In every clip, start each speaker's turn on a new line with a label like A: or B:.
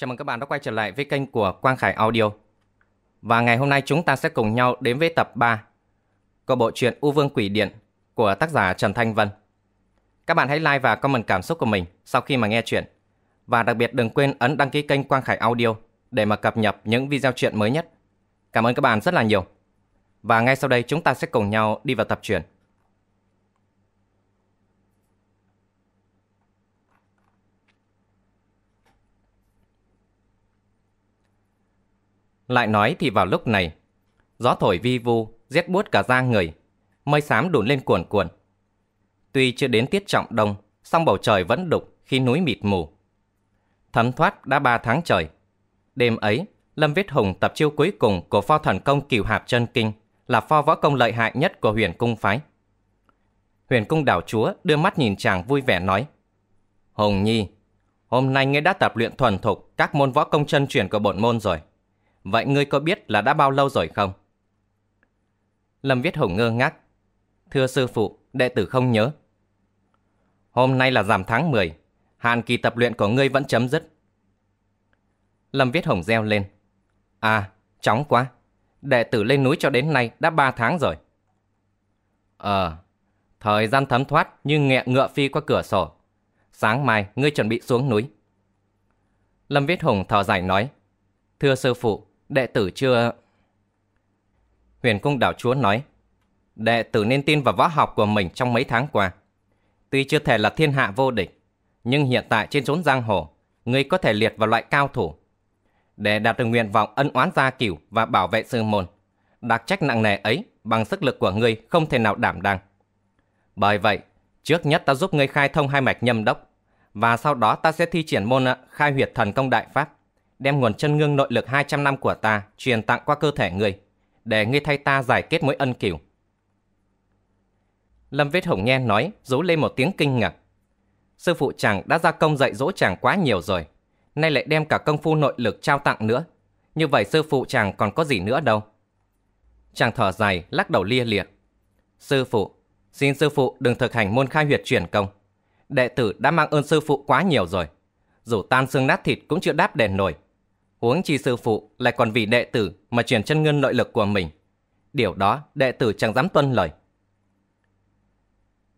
A: Chào mừng các bạn đã quay trở lại với kênh của Quang Khải Audio. Và ngày hôm nay chúng ta sẽ cùng nhau đến với tập 3 của bộ truyện U Vương Quỷ Điện của tác giả Trần Thanh Vân. Các bạn hãy like và comment cảm xúc của mình sau khi mà nghe chuyện. Và đặc biệt đừng quên ấn đăng ký kênh Quang Khải Audio để mà cập nhật những video truyện mới nhất. Cảm ơn các bạn rất là nhiều. Và ngay sau đây chúng ta sẽ cùng nhau đi vào tập truyện. Lại nói thì vào lúc này, gió thổi vi vu, rét buốt cả da người, mây xám đùn lên cuồn cuộn. Tuy chưa đến tiết trọng đông, song bầu trời vẫn đục khi núi mịt mù. Thấm thoát đã ba tháng trời. Đêm ấy, Lâm Viết Hùng tập chiêu cuối cùng của pho thần công kiều hạp chân kinh là pho võ công lợi hại nhất của huyền cung phái. Huyền cung đảo chúa đưa mắt nhìn chàng vui vẻ nói. Hồng Nhi, hôm nay ngươi đã tập luyện thuần thục các môn võ công chân truyền của bổn môn rồi. Vậy ngươi có biết là đã bao lâu rồi không? Lâm Viết Hùng ngơ ngác. Thưa sư phụ, đệ tử không nhớ. Hôm nay là giảm tháng 10, hạn kỳ tập luyện của ngươi vẫn chấm dứt. Lâm Viết Hồng reo lên. À, chóng quá. Đệ tử lên núi cho đến nay đã 3 tháng rồi. Ờ, thời gian thấm thoát như nghẹ ngựa phi qua cửa sổ. Sáng mai ngươi chuẩn bị xuống núi. Lâm Viết Hùng thở dài nói. Thưa sư phụ, đệ tử chưa... Huyền cung đảo chúa nói, đệ tử nên tin vào võ học của mình trong mấy tháng qua. Tuy chưa thể là thiên hạ vô địch, nhưng hiện tại trên chốn giang hồ, ngươi có thể liệt vào loại cao thủ. Để đạt được nguyện vọng ân oán gia cửu và bảo vệ sư môn, đặc trách nặng nề ấy bằng sức lực của ngươi không thể nào đảm đang. Bởi vậy, trước nhất ta giúp ngươi khai thông hai mạch nhâm đốc, và sau đó ta sẽ thi triển môn ờ, khai huyệt thần công đại pháp đem nguồn chân ngưng nội lực 200 năm của ta truyền tặng qua cơ thể ngươi, để ngươi thay ta giải kết mối ân cửu. Lâm Viết Hồng nghe nói, rú lên một tiếng kinh ngạc. Sư phụ chàng đã ra công dạy dỗ chàng quá nhiều rồi, nay lại đem cả công phu nội lực trao tặng nữa. Như vậy sư phụ chàng còn có gì nữa đâu. Chàng thở dài, lắc đầu lia liệt. Sư phụ, xin sư phụ đừng thực hành môn khai huyệt chuyển công. Đệ tử đã mang ơn sư phụ quá nhiều rồi. Dù tan xương nát thịt cũng chưa đáp đền nổi, huống chi sư phụ lại còn vì đệ tử mà chuyển chân ngân nội lực của mình. Điều đó đệ tử chẳng dám tuân lời.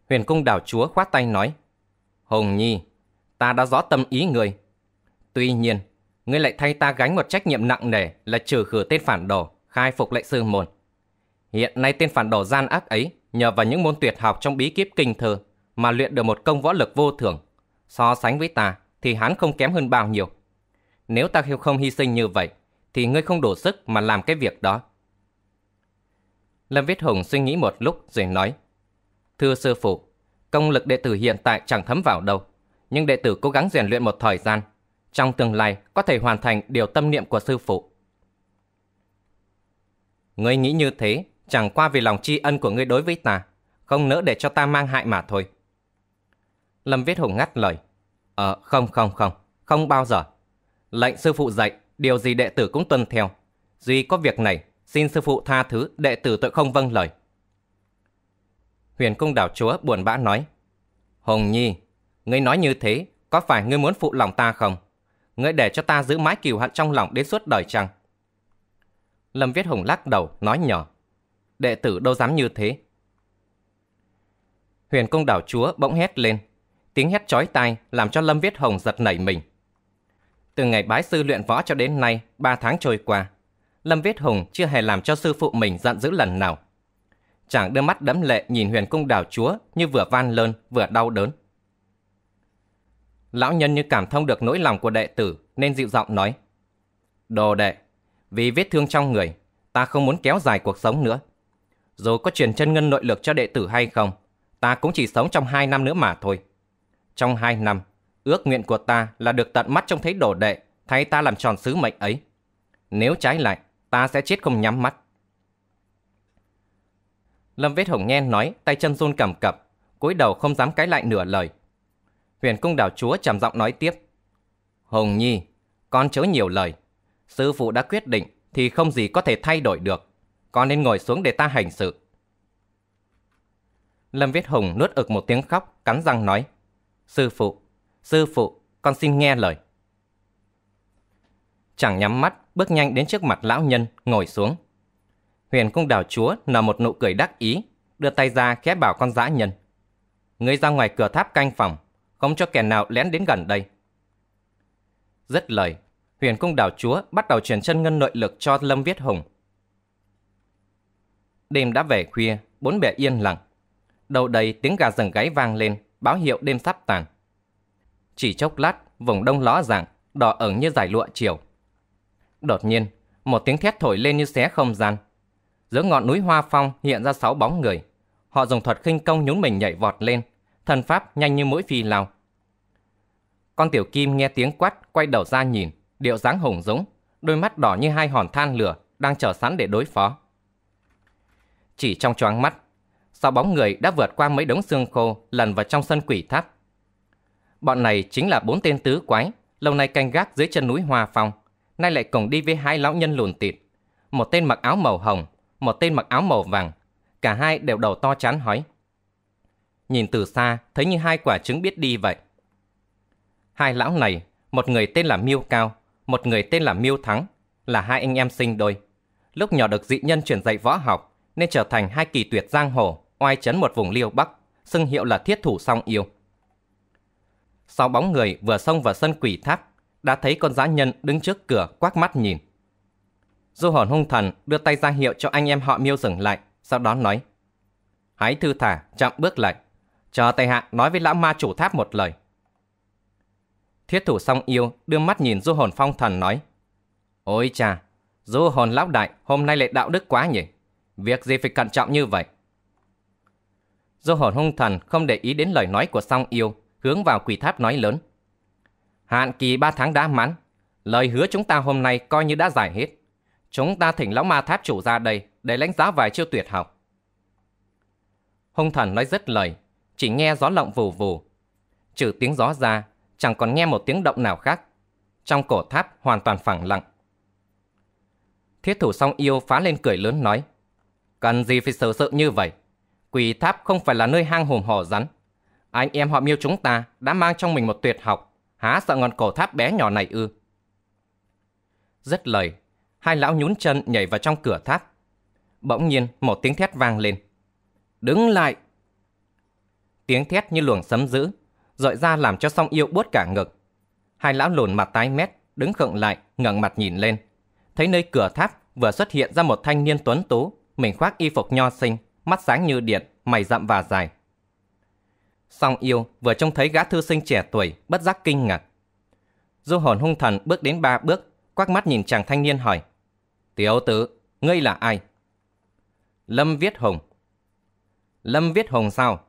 A: Huyền cung đảo chúa khoát tay nói, Hồng Nhi, ta đã rõ tâm ý người. Tuy nhiên, ngươi lại thay ta gánh một trách nhiệm nặng nề là trừ khử tên phản đồ, khai phục lệ sư môn. Hiện nay tên phản đồ gian ác ấy nhờ vào những môn tuyệt học trong bí kíp kinh thơ mà luyện được một công võ lực vô thường. So sánh với ta thì hắn không kém hơn bao nhiêu. Nếu ta không hy sinh như vậy, thì ngươi không đủ sức mà làm cái việc đó. Lâm Viết Hùng suy nghĩ một lúc rồi nói. Thưa sư phụ, công lực đệ tử hiện tại chẳng thấm vào đâu, nhưng đệ tử cố gắng rèn luyện một thời gian. Trong tương lai có thể hoàn thành điều tâm niệm của sư phụ. Ngươi nghĩ như thế, chẳng qua vì lòng tri ân của ngươi đối với ta, không nỡ để cho ta mang hại mà thôi. Lâm Viết Hùng ngắt lời. Ờ, không không không, không bao giờ. Lệnh sư phụ dạy, điều gì đệ tử cũng tuân theo. Duy có việc này, xin sư phụ tha thứ, đệ tử tội không vâng lời. Huyền cung đảo chúa buồn bã nói. Hồng Nhi, ngươi nói như thế, có phải ngươi muốn phụ lòng ta không? Ngươi để cho ta giữ mãi kiều hận trong lòng đến suốt đời chăng? Lâm Viết Hùng lắc đầu, nói nhỏ. Đệ tử đâu dám như thế. Huyền cung đảo chúa bỗng hét lên. Tiếng hét chói tai làm cho Lâm Viết Hồng giật nảy mình. Từ ngày bái sư luyện võ cho đến nay, ba tháng trôi qua, Lâm Viết Hùng chưa hề làm cho sư phụ mình giận dữ lần nào. Chàng đưa mắt đẫm lệ nhìn huyền cung đảo chúa như vừa van lơn vừa đau đớn. Lão nhân như cảm thông được nỗi lòng của đệ tử nên dịu giọng nói. Đồ đệ, vì vết thương trong người, ta không muốn kéo dài cuộc sống nữa. Dù có truyền chân ngân nội lực cho đệ tử hay không, ta cũng chỉ sống trong hai năm nữa mà thôi. Trong hai năm, Ước nguyện của ta là được tận mắt trông thấy đồ đệ, thay ta làm tròn sứ mệnh ấy. Nếu trái lại, ta sẽ chết không nhắm mắt. Lâm Viết Hồng nghe nói, tay chân run cầm cập, cúi đầu không dám cãi lại nửa lời. Huyền cung đảo chúa trầm giọng nói tiếp. Hồng Nhi, con chớ nhiều lời. Sư phụ đã quyết định thì không gì có thể thay đổi được. Con nên ngồi xuống để ta hành sự. Lâm Viết Hùng nuốt ực một tiếng khóc, cắn răng nói. Sư phụ, Sư phụ, con xin nghe lời. Chẳng nhắm mắt, bước nhanh đến trước mặt lão nhân, ngồi xuống. Huyền cung đảo chúa nở một nụ cười đắc ý, đưa tay ra khẽ bảo con dã nhân. Ngươi ra ngoài cửa tháp canh phòng, không cho kẻ nào lén đến gần đây. Dứt lời, huyền cung đảo chúa bắt đầu truyền chân ngân nội lực cho Lâm Viết Hùng. Đêm đã về khuya, bốn bề yên lặng. Đầu đầy tiếng gà rừng gáy vang lên, báo hiệu đêm sắp tàn. Chỉ chốc lát, vùng đông ló dạng, đỏ ửng như giải lụa chiều. Đột nhiên, một tiếng thét thổi lên như xé không gian. Giữa ngọn núi Hoa Phong hiện ra sáu bóng người. Họ dùng thuật khinh công nhún mình nhảy vọt lên, thần pháp nhanh như mũi phi lao. Con tiểu kim nghe tiếng quát, quay đầu ra nhìn, điệu dáng hùng dũng, đôi mắt đỏ như hai hòn than lửa đang chờ sẵn để đối phó. Chỉ trong choáng mắt, sáu bóng người đã vượt qua mấy đống xương khô lần vào trong sân quỷ tháp. Bọn này chính là bốn tên tứ quái, lâu nay canh gác dưới chân núi Hoa Phong, nay lại cùng đi với hai lão nhân lùn tịt. Một tên mặc áo màu hồng, một tên mặc áo màu vàng, cả hai đều đầu to chán hói. Nhìn từ xa, thấy như hai quả trứng biết đi vậy. Hai lão này, một người tên là Miêu Cao, một người tên là Miêu Thắng, là hai anh em sinh đôi. Lúc nhỏ được dị nhân chuyển dạy võ học, nên trở thành hai kỳ tuyệt giang hồ, oai chấn một vùng liêu bắc, xưng hiệu là thiết thủ song yêu. Sau bóng người vừa xông vào sân quỷ tháp, đã thấy con dã nhân đứng trước cửa quát mắt nhìn. Du hồn hung thần đưa tay ra hiệu cho anh em họ miêu dừng lại, sau đó nói. Hãy thư thả, chậm bước lại, chờ tài hạ nói với lão ma chủ tháp một lời. Thiết thủ song yêu đưa mắt nhìn du hồn phong thần nói. Ôi cha, du hồn lão đại hôm nay lại đạo đức quá nhỉ, việc gì phải cẩn trọng như vậy. Du hồn hung thần không để ý đến lời nói của song yêu, hướng vào quỷ tháp nói lớn. Hạn kỳ ba tháng đã mãn lời hứa chúng ta hôm nay coi như đã giải hết. Chúng ta thỉnh lão ma tháp chủ ra đây để lãnh giáo vài chiêu tuyệt học. Hung thần nói rất lời, chỉ nghe gió lộng vù vù. Trừ tiếng gió ra, chẳng còn nghe một tiếng động nào khác. Trong cổ tháp hoàn toàn phẳng lặng. Thiết thủ song yêu phá lên cười lớn nói. Cần gì phải sợ sợ như vậy? Quỷ tháp không phải là nơi hang hùm hổ rắn. Anh em họ miêu chúng ta đã mang trong mình một tuyệt học, há sợ ngọn cổ tháp bé nhỏ này ư. Rất lời, hai lão nhún chân nhảy vào trong cửa tháp. Bỗng nhiên một tiếng thét vang lên. Đứng lại! Tiếng thét như luồng sấm dữ, dội ra làm cho song yêu buốt cả ngực. Hai lão lùn mặt tái mét, đứng khựng lại, ngẩng mặt nhìn lên. Thấy nơi cửa tháp vừa xuất hiện ra một thanh niên tuấn tú, mình khoác y phục nho sinh, mắt sáng như điện, mày rậm và dài. Song yêu vừa trông thấy gã thư sinh trẻ tuổi, bất giác kinh ngạc. Du hồn hung thần bước đến ba bước, quắc mắt nhìn chàng thanh niên hỏi. Tiểu tử, ngươi là ai? Lâm Viết Hùng. Lâm Viết Hùng sao?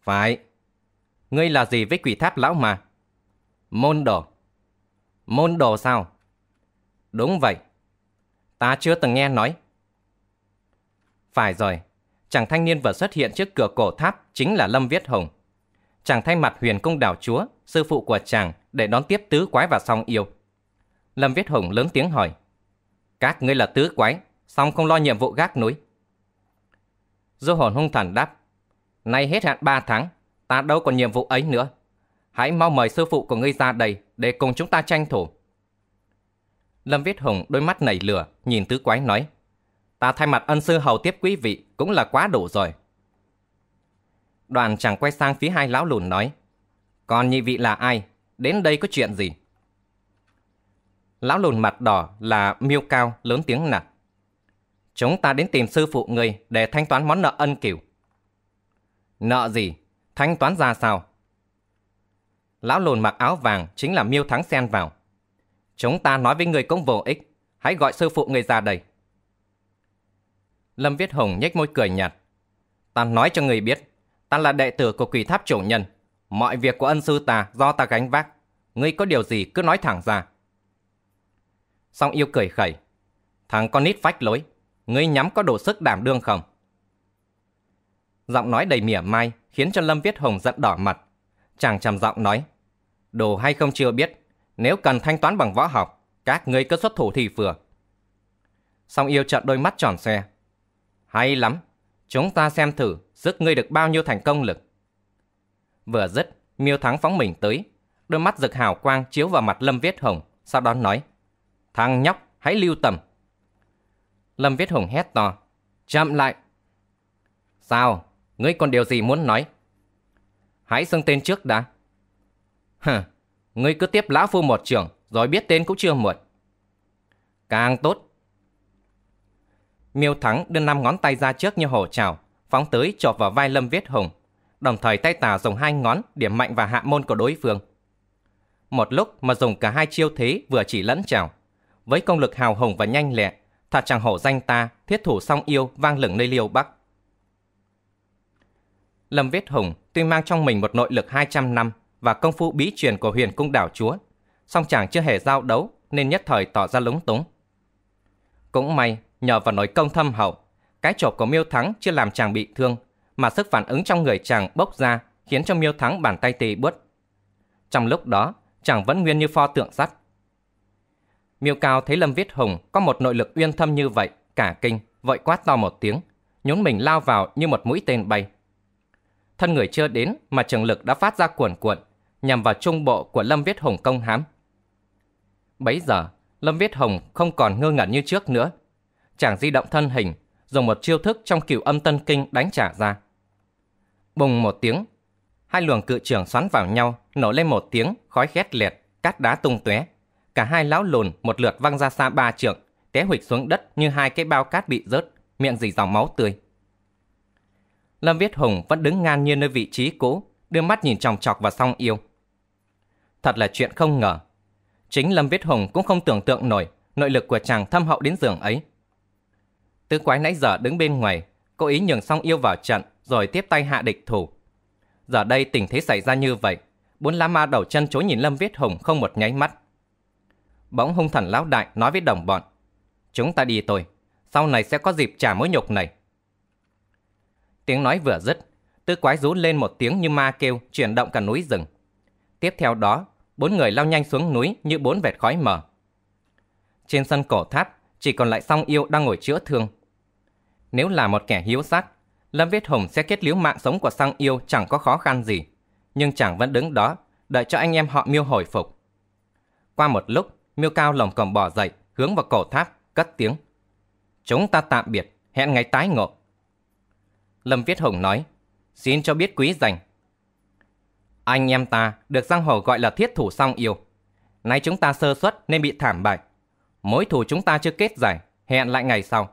A: Phải. Ngươi là gì với quỷ tháp lão mà? Môn đồ. Môn đồ sao? Đúng vậy. Ta chưa từng nghe nói. Phải rồi. Chàng thanh niên vừa xuất hiện trước cửa cổ tháp chính là Lâm Viết hồng chàng thay mặt huyền công đảo chúa, sư phụ của chàng để đón tiếp tứ quái và song yêu. Lâm Viết Hùng lớn tiếng hỏi. Các ngươi là tứ quái, song không lo nhiệm vụ gác núi. Du hồn hung thần đáp. Nay hết hạn 3 tháng, ta đâu còn nhiệm vụ ấy nữa. Hãy mau mời sư phụ của ngươi ra đây để cùng chúng ta tranh thủ. Lâm Viết Hùng đôi mắt nảy lửa, nhìn tứ quái nói. Ta thay mặt ân sư hầu tiếp quý vị cũng là quá đủ rồi. Đoàn chàng quay sang phía hai lão lùn nói. Còn nhị vị là ai? Đến đây có chuyện gì? Lão lùn mặt đỏ là miêu cao lớn tiếng nạt. Chúng ta đến tìm sư phụ người để thanh toán món nợ ân cửu. Nợ gì? Thanh toán ra sao? Lão lùn mặc áo vàng chính là miêu thắng sen vào. Chúng ta nói với người cũng vô ích. Hãy gọi sư phụ người ra đây. Lâm Viết Hồng nhếch môi cười nhạt. Ta nói cho người biết, Ta là đệ tử của quỷ tháp chủ nhân. Mọi việc của ân sư ta do ta gánh vác. Ngươi có điều gì cứ nói thẳng ra. Song yêu cười khẩy. Thằng con nít phách lối. Ngươi nhắm có đủ sức đảm đương không? Giọng nói đầy mỉa mai khiến cho Lâm Viết Hồng giận đỏ mặt. Chàng trầm giọng nói. Đồ hay không chưa biết. Nếu cần thanh toán bằng võ học, các ngươi cứ xuất thủ thì vừa. Song yêu trợn đôi mắt tròn xe. Hay lắm, Chúng ta xem thử giúp ngươi được bao nhiêu thành công lực. Vừa dứt, miêu thắng phóng mình tới. Đôi mắt rực hào quang chiếu vào mặt Lâm Viết Hồng, sau đó nói. Thằng nhóc, hãy lưu tầm. Lâm Viết Hồng hét to. Chậm lại. Sao? Ngươi còn điều gì muốn nói? Hãy xưng tên trước đã. Hừ, ngươi cứ tiếp lão phu một trường, rồi biết tên cũng chưa muộn. Càng tốt, Miêu Thắng đưa năm ngón tay ra trước như hổ trào, phóng tới chộp vào vai Lâm Viết Hùng. Đồng thời tay tà dùng hai ngón điểm mạnh vào hạ môn của đối phương. Một lúc mà dùng cả hai chiêu thế vừa chỉ lẫn trào. Với công lực hào hùng và nhanh lẹ, thật chẳng hổ danh ta, thiết thủ song yêu vang lửng nơi liêu bắc. Lâm Viết Hùng tuy mang trong mình một nội lực 200 năm và công phu bí truyền của huyền cung đảo chúa, song chàng chưa hề giao đấu nên nhất thời tỏ ra lúng túng. Cũng may Nhờ vào nói công thâm hậu, cái chộp của Miêu Thắng chưa làm chàng bị thương, mà sức phản ứng trong người chàng bốc ra khiến cho Miêu Thắng bàn tay tê buốt. Trong lúc đó, chàng vẫn nguyên như pho tượng sắt. Miêu Cao thấy Lâm Viết Hùng có một nội lực uyên thâm như vậy, cả kinh, vội quát to một tiếng, nhún mình lao vào như một mũi tên bay. Thân người chưa đến mà trường lực đã phát ra cuồn cuộn, nhằm vào trung bộ của Lâm Viết Hùng công hám. Bấy giờ, Lâm Viết Hồng không còn ngơ ngẩn như trước nữa, chàng di động thân hình, dùng một chiêu thức trong cửu âm tân kinh đánh trả ra. Bùng một tiếng, hai luồng cự trường xoắn vào nhau, nổ lên một tiếng, khói khét liệt, cát đá tung tóe. Cả hai lão lùn một lượt văng ra xa ba trượng, té huỵch xuống đất như hai cái bao cát bị rớt, miệng dì dòng máu tươi. Lâm Viết Hùng vẫn đứng ngang nhiên nơi vị trí cũ, đưa mắt nhìn chòng chọc vào song yêu. Thật là chuyện không ngờ. Chính Lâm Viết Hùng cũng không tưởng tượng nổi nội lực của chàng thâm hậu đến giường ấy. Tứ quái nãy giờ đứng bên ngoài, cố ý nhường song yêu vào trận rồi tiếp tay hạ địch thủ. Giờ đây tình thế xảy ra như vậy, bốn lá ma đầu chân chối nhìn Lâm Viết Hùng không một nháy mắt. Bỗng hung thần lão đại nói với đồng bọn, chúng ta đi thôi, sau này sẽ có dịp trả mối nhục này. Tiếng nói vừa dứt, tứ quái rú lên một tiếng như ma kêu, chuyển động cả núi rừng. Tiếp theo đó, bốn người lao nhanh xuống núi như bốn vệt khói mờ. Trên sân cổ tháp, chỉ còn lại song yêu đang ngồi chữa thương. Nếu là một kẻ hiếu sát, Lâm Viết Hùng sẽ kết liễu mạng sống của song yêu chẳng có khó khăn gì, nhưng chàng vẫn đứng đó, đợi cho anh em họ miêu hồi phục. Qua một lúc, miêu cao lồng còng bò dậy, hướng vào cổ tháp, cất tiếng. Chúng ta tạm biệt, hẹn ngày tái ngộ. Lâm Viết Hùng nói, xin cho biết quý dành. Anh em ta được giang hồ gọi là thiết thủ song yêu. Nay chúng ta sơ suất nên bị thảm bại, mối thù chúng ta chưa kết giải, hẹn lại ngày sau.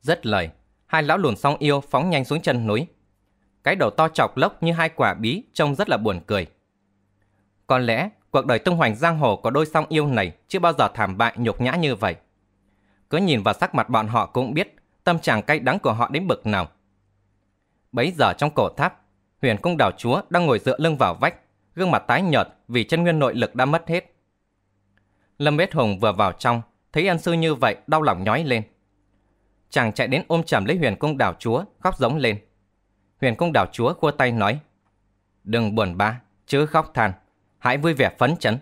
A: Rất lời, hai lão lùn song yêu phóng nhanh xuống chân núi. Cái đầu to chọc lốc như hai quả bí trông rất là buồn cười. Có lẽ cuộc đời tung hoành giang hồ của đôi song yêu này chưa bao giờ thảm bại nhục nhã như vậy. Cứ nhìn vào sắc mặt bọn họ cũng biết tâm trạng cay đắng của họ đến bực nào. Bấy giờ trong cổ tháp, huyền cung đảo chúa đang ngồi dựa lưng vào vách, gương mặt tái nhợt vì chân nguyên nội lực đã mất hết. Lâm Bết Hùng vừa vào trong, thấy An Sư như vậy đau lòng nhói lên. Chàng chạy đến ôm chầm lấy huyền cung đảo chúa, khóc giống lên. Huyền cung đảo chúa khua tay nói, Đừng buồn ba, chứ khóc than, hãy vui vẻ phấn chấn.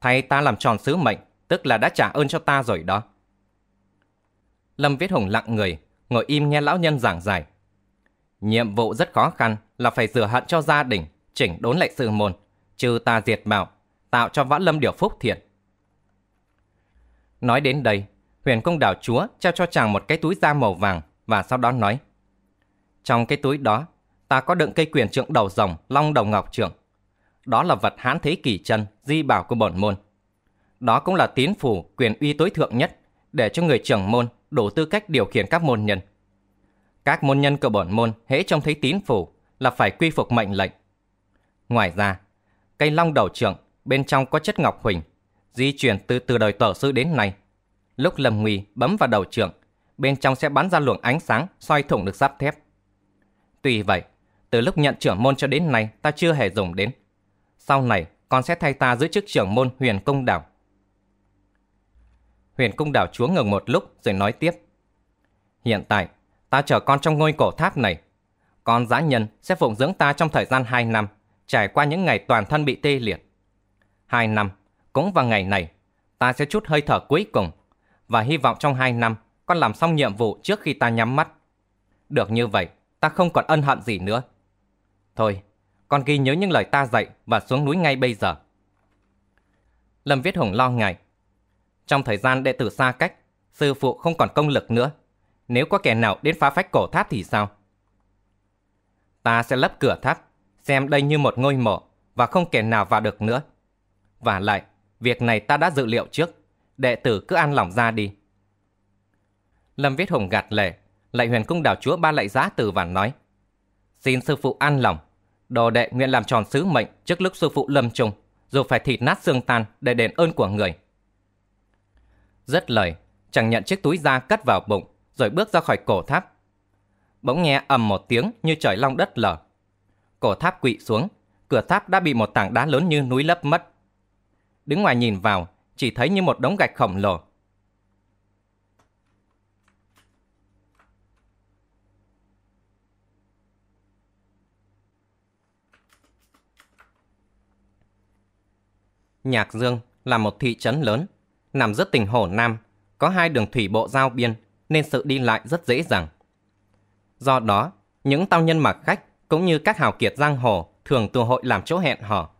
A: Thầy ta làm tròn sứ mệnh, tức là đã trả ơn cho ta rồi đó. Lâm Viết Hùng lặng người, ngồi im nghe lão nhân giảng giải. Nhiệm vụ rất khó khăn là phải rửa hận cho gia đình, chỉnh đốn lại sự môn, trừ ta diệt mạo, tạo cho võ lâm điều phúc thiện. Nói đến đây, huyền công đảo chúa trao cho chàng một cái túi da màu vàng và sau đó nói. Trong cái túi đó, ta có đựng cây quyền trượng đầu rồng long đầu ngọc trượng. Đó là vật hán thế kỷ chân, di bảo của bổn môn. Đó cũng là tín phủ quyền uy tối thượng nhất để cho người trưởng môn đủ tư cách điều khiển các môn nhân. Các môn nhân của bổn môn hễ trông thấy tín phủ là phải quy phục mệnh lệnh. Ngoài ra, cây long đầu trượng bên trong có chất ngọc huỳnh di chuyển từ từ đời tổ sư đến nay. Lúc Lâm Nguy bấm vào đầu trường, bên trong sẽ bắn ra luồng ánh sáng xoay thủng được sắt thép. Tuy vậy, từ lúc nhận trưởng môn cho đến nay ta chưa hề dùng đến. Sau này con sẽ thay ta giữ chức trưởng môn huyền cung đảo. Huyền cung đảo chúa ngừng một lúc rồi nói tiếp. Hiện tại, ta chở con trong ngôi cổ tháp này. Con giã nhân sẽ phụng dưỡng ta trong thời gian 2 năm, trải qua những ngày toàn thân bị tê liệt. 2 năm, cũng vào ngày này, ta sẽ chút hơi thở cuối cùng và hy vọng trong hai năm con làm xong nhiệm vụ trước khi ta nhắm mắt. Được như vậy, ta không còn ân hận gì nữa. Thôi, con ghi nhớ những lời ta dạy và xuống núi ngay bây giờ. Lâm Viết Hùng lo ngại. Trong thời gian đệ tử xa cách, sư phụ không còn công lực nữa. Nếu có kẻ nào đến phá phách cổ tháp thì sao? Ta sẽ lấp cửa tháp, xem đây như một ngôi mộ và không kẻ nào vào được nữa. Và lại, Việc này ta đã dự liệu trước, đệ tử cứ an lòng ra đi. Lâm Viết Hùng gạt lệ, lại huyền cung đảo chúa ba lại giá từ và nói. Xin sư phụ an lòng, đồ đệ nguyện làm tròn sứ mệnh trước lúc sư phụ lâm trùng, dù phải thịt nát xương tan để đền ơn của người. Rất lời, chàng nhận chiếc túi da cất vào bụng, rồi bước ra khỏi cổ tháp. Bỗng nghe ầm một tiếng như trời long đất lở. Cổ tháp quỵ xuống, cửa tháp đã bị một tảng đá lớn như núi lấp mất. Đứng ngoài nhìn vào, chỉ thấy như một đống gạch khổng lồ. Nhạc Dương là một thị trấn lớn, nằm rất tỉnh Hồ Nam, có hai đường thủy bộ giao biên nên sự đi lại rất dễ dàng. Do đó, những tao nhân mặc khách cũng như các hào kiệt giang hồ thường tụ hội làm chỗ hẹn hò.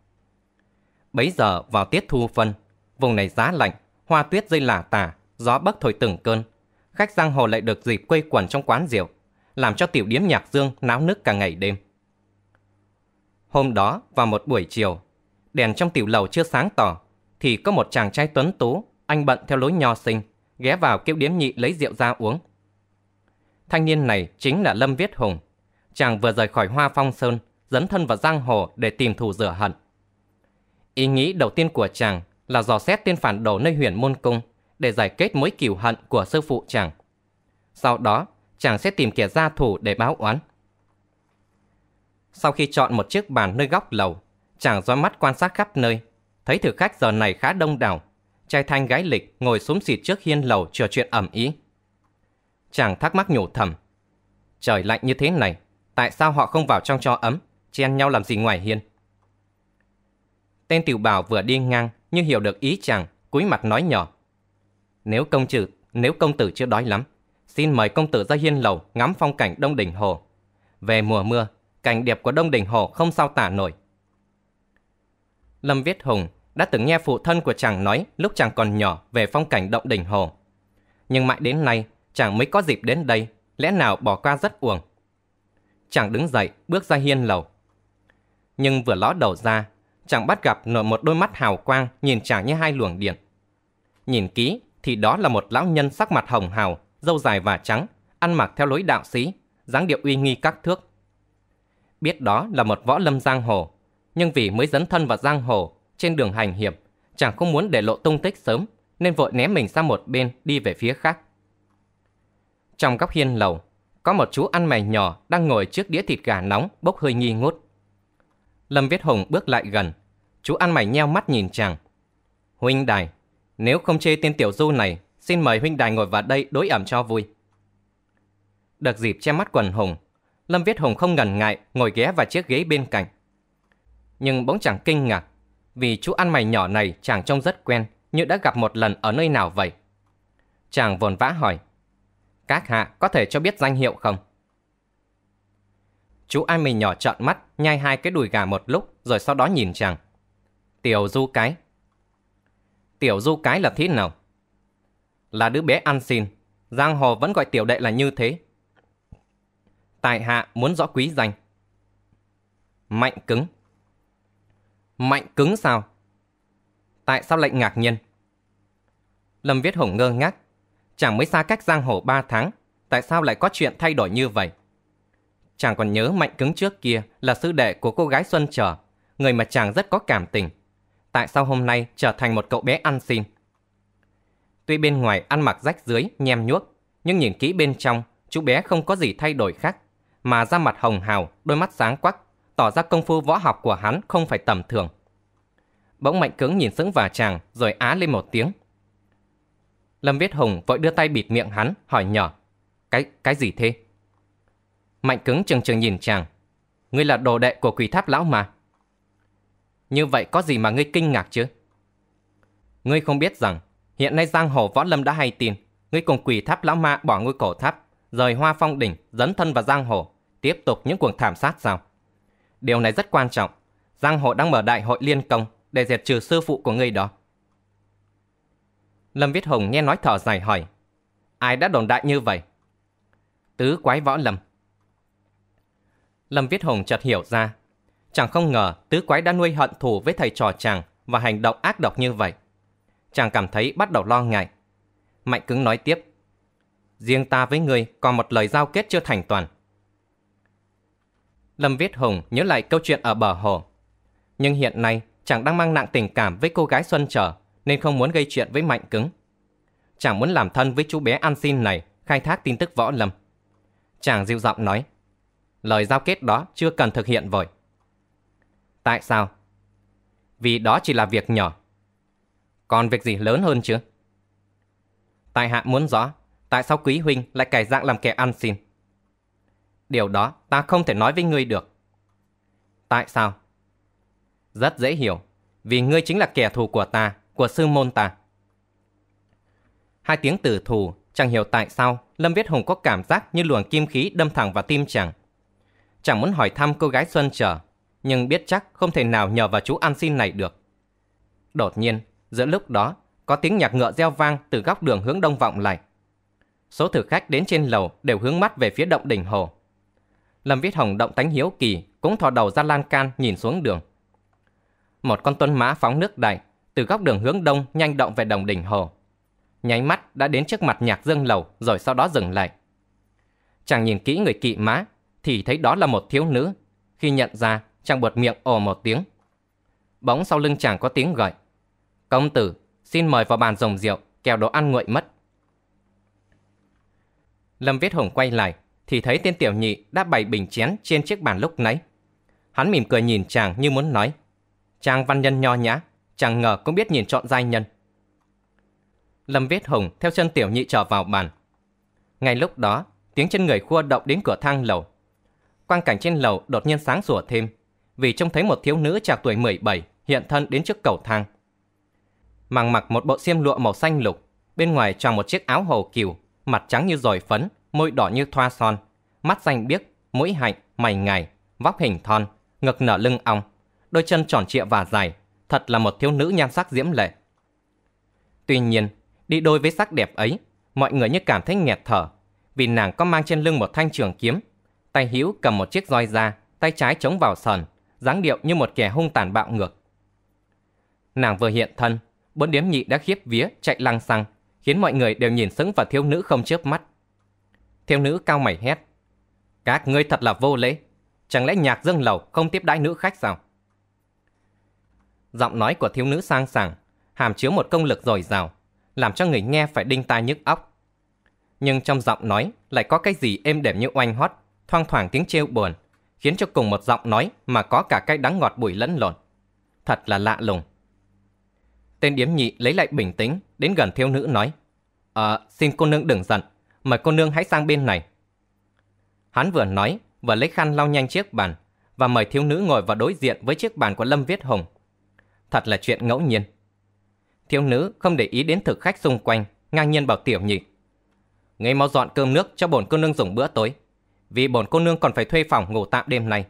A: Bấy giờ vào tiết thu phân, vùng này giá lạnh, hoa tuyết rơi lả tả, gió bấc thổi từng cơn. Khách giang hồ lại được dịp quây quần trong quán rượu, làm cho tiểu điếm nhạc dương náo nức cả ngày đêm. Hôm đó vào một buổi chiều, đèn trong tiểu lầu chưa sáng tỏ, thì có một chàng trai tuấn tú, anh bận theo lối nho sinh, ghé vào kiệu điếm nhị lấy rượu ra uống. Thanh niên này chính là Lâm Viết Hùng. Chàng vừa rời khỏi Hoa Phong Sơn, dấn thân vào giang hồ để tìm thù rửa hận. Ý nghĩ đầu tiên của chàng là dò xét tên phản đồ nơi huyền môn cung để giải kết mối cửu hận của sư phụ chàng. Sau đó, chàng sẽ tìm kẻ gia thủ để báo oán. Sau khi chọn một chiếc bàn nơi góc lầu, chàng dõi mắt quan sát khắp nơi, thấy thực khách giờ này khá đông đảo, trai thanh gái lịch ngồi xúm xịt trước hiên lầu trò chuyện ẩm ý. Chàng thắc mắc nhủ thầm, trời lạnh như thế này, tại sao họ không vào trong cho ấm, chen nhau làm gì ngoài hiên? Tên tiểu bảo vừa đi ngang như hiểu được ý chàng, cúi mặt nói nhỏ. Nếu công trừ, nếu công tử chưa đói lắm, xin mời công tử ra hiên lầu ngắm phong cảnh Đông Đỉnh Hồ. Về mùa mưa, cảnh đẹp của Đông Đỉnh Hồ không sao tả nổi. Lâm Viết Hùng đã từng nghe phụ thân của chàng nói lúc chàng còn nhỏ về phong cảnh Động Đỉnh Hồ. Nhưng mãi đến nay, chàng mới có dịp đến đây, lẽ nào bỏ qua rất uổng. Chàng đứng dậy, bước ra hiên lầu. Nhưng vừa ló đầu ra chàng bắt gặp nở một đôi mắt hào quang nhìn chàng như hai luồng điện. Nhìn kỹ thì đó là một lão nhân sắc mặt hồng hào, râu dài và trắng, ăn mặc theo lối đạo sĩ, dáng điệu uy nghi các thước. Biết đó là một võ lâm giang hồ, nhưng vì mới dấn thân vào giang hồ, trên đường hành hiệp, chàng không muốn để lộ tung tích sớm nên vội ném mình sang một bên đi về phía khác. Trong góc hiên lầu, có một chú ăn mày nhỏ đang ngồi trước đĩa thịt gà nóng bốc hơi nghi ngút. Lâm Viết Hùng bước lại gần. Chú ăn mày nheo mắt nhìn chàng. Huynh đài, nếu không chê tên tiểu du này, xin mời huynh đài ngồi vào đây đối ẩm cho vui. Được dịp che mắt quần hùng, Lâm Viết Hùng không ngần ngại ngồi ghé vào chiếc ghế bên cạnh. Nhưng bỗng chẳng kinh ngạc, vì chú ăn mày nhỏ này chàng trông rất quen, như đã gặp một lần ở nơi nào vậy. Chàng vồn vã hỏi, các hạ có thể cho biết danh hiệu không? Chú ai mình nhỏ trợn mắt, nhai hai cái đùi gà một lúc, rồi sau đó nhìn chàng. Tiểu du cái. Tiểu du cái là thế nào? Là đứa bé ăn xin. Giang hồ vẫn gọi tiểu đệ là như thế. Tài hạ muốn rõ quý danh. Mạnh cứng. Mạnh cứng sao? Tại sao lại ngạc nhiên? Lâm Viết hổng ngơ ngác. Chẳng mới xa cách giang hồ 3 tháng. Tại sao lại có chuyện thay đổi như vậy? chàng còn nhớ Mạnh Cứng trước kia là sư đệ của cô gái Xuân Trở, người mà chàng rất có cảm tình. Tại sao hôm nay trở thành một cậu bé ăn xin? Tuy bên ngoài ăn mặc rách dưới, nhem nhuốc, nhưng nhìn kỹ bên trong, chú bé không có gì thay đổi khác, mà da mặt hồng hào, đôi mắt sáng quắc, tỏ ra công phu võ học của hắn không phải tầm thường. Bỗng Mạnh Cứng nhìn sững vào chàng rồi á lên một tiếng. Lâm Viết Hùng vội đưa tay bịt miệng hắn, hỏi nhỏ. Cái, cái gì thế? Mạnh cứng chừng chừng nhìn chàng. Ngươi là đồ đệ của quỷ tháp lão mà. Như vậy có gì mà ngươi kinh ngạc chứ? Ngươi không biết rằng, hiện nay giang hồ võ lâm đã hay tin, ngươi cùng quỷ tháp lão ma bỏ ngôi cổ tháp, rời hoa phong đỉnh, dấn thân vào giang hồ, tiếp tục những cuộc thảm sát sao? Điều này rất quan trọng. Giang hồ đang mở đại hội liên công để diệt trừ sư phụ của ngươi đó. Lâm Viết Hùng nghe nói thở dài hỏi. Ai đã đồn đại như vậy? Tứ quái võ lâm Lâm Viết Hùng chợt hiểu ra. chàng không ngờ tứ quái đã nuôi hận thù với thầy trò chàng và hành động ác độc như vậy. Chàng cảm thấy bắt đầu lo ngại. Mạnh cứng nói tiếp. Riêng ta với người còn một lời giao kết chưa thành toàn. Lâm Viết Hùng nhớ lại câu chuyện ở bờ hồ. Nhưng hiện nay chàng đang mang nặng tình cảm với cô gái Xuân Trở nên không muốn gây chuyện với Mạnh cứng. Chàng muốn làm thân với chú bé An Xin này khai thác tin tức võ lâm. Chàng dịu giọng nói lời giao kết đó chưa cần thực hiện vội. Tại sao? Vì đó chỉ là việc nhỏ. Còn việc gì lớn hơn chứ? Tại hạ muốn rõ, tại sao quý huynh lại cải dạng làm kẻ ăn xin? Điều đó ta không thể nói với ngươi được. Tại sao? Rất dễ hiểu, vì ngươi chính là kẻ thù của ta, của sư môn ta. Hai tiếng tử thù, chẳng hiểu tại sao Lâm Viết Hùng có cảm giác như luồng kim khí đâm thẳng vào tim chàng chẳng muốn hỏi thăm cô gái Xuân chờ, nhưng biết chắc không thể nào nhờ vào chú ăn xin này được. Đột nhiên, giữa lúc đó, có tiếng nhạc ngựa reo vang từ góc đường hướng đông vọng lại. Số thực khách đến trên lầu đều hướng mắt về phía động đỉnh hồ. Lâm Viết Hồng động tánh hiếu kỳ, cũng thò đầu ra lan can nhìn xuống đường. Một con tuân mã phóng nước đại, từ góc đường hướng đông nhanh động về đồng đỉnh hồ. Nháy mắt đã đến trước mặt nhạc dương lầu rồi sau đó dừng lại. Chàng nhìn kỹ người kỵ mã thì thấy đó là một thiếu nữ. Khi nhận ra, chàng buột miệng ồ một tiếng. bóng sau lưng chàng có tiếng gọi. Công tử, xin mời vào bàn rồng rượu, kẻo đồ ăn nguội mất. Lâm Viết Hùng quay lại, thì thấy tên tiểu nhị đã bày bình chén trên chiếc bàn lúc nãy. Hắn mỉm cười nhìn chàng như muốn nói. Chàng văn nhân nho nhã, chàng ngờ cũng biết nhìn chọn giai nhân. Lâm Viết Hùng theo chân tiểu nhị trở vào bàn. Ngay lúc đó, tiếng chân người khua động đến cửa thang lầu quang cảnh trên lầu đột nhiên sáng sủa thêm, vì trông thấy một thiếu nữ trạc tuổi 17 hiện thân đến trước cầu thang. Màng mặc một bộ xiêm lụa màu xanh lục, bên ngoài tròn một chiếc áo hồ kiều mặt trắng như dồi phấn, môi đỏ như thoa son, mắt xanh biếc, mũi hạnh, mày ngài, vóc hình thon, ngực nở lưng ong, đôi chân tròn trịa và dài, thật là một thiếu nữ nhan sắc diễm lệ. Tuy nhiên, đi đôi với sắc đẹp ấy, mọi người như cảm thấy nghẹt thở, vì nàng có mang trên lưng một thanh trường kiếm Tay Hữu cầm một chiếc roi ra, tay trái chống vào sườn, dáng điệu như một kẻ hung tàn bạo ngược. Nàng vừa hiện thân, bốn điếm nhị đã khiếp vía chạy lăng xăng, khiến mọi người đều nhìn sững vào thiếu nữ không chớp mắt. Thiếu nữ cao mày hét: "Các ngươi thật là vô lễ, chẳng lẽ nhạc dương lầu không tiếp đãi nữ khách sao?" Giọng nói của thiếu nữ sang sảng, hàm chứa một công lực dồi dào, làm cho người nghe phải đinh tai nhức óc. Nhưng trong giọng nói lại có cái gì êm đềm như oanh hót, thoang thoảng tiếng trêu buồn, khiến cho cùng một giọng nói mà có cả cái đắng ngọt bùi lẫn lộn. Thật là lạ lùng. Tên điếm nhị lấy lại bình tĩnh, đến gần thiếu nữ nói. Ờ, xin cô nương đừng giận, mời cô nương hãy sang bên này. Hắn vừa nói, vừa lấy khăn lau nhanh chiếc bàn, và mời thiếu nữ ngồi vào đối diện với chiếc bàn của Lâm Viết Hồng Thật là chuyện ngẫu nhiên. Thiếu nữ không để ý đến thực khách xung quanh, ngang nhiên bảo tiểu nhị. Ngay mau dọn cơm nước cho bổn cô nương dùng bữa tối vì bổn cô nương còn phải thuê phòng ngủ tạm đêm nay.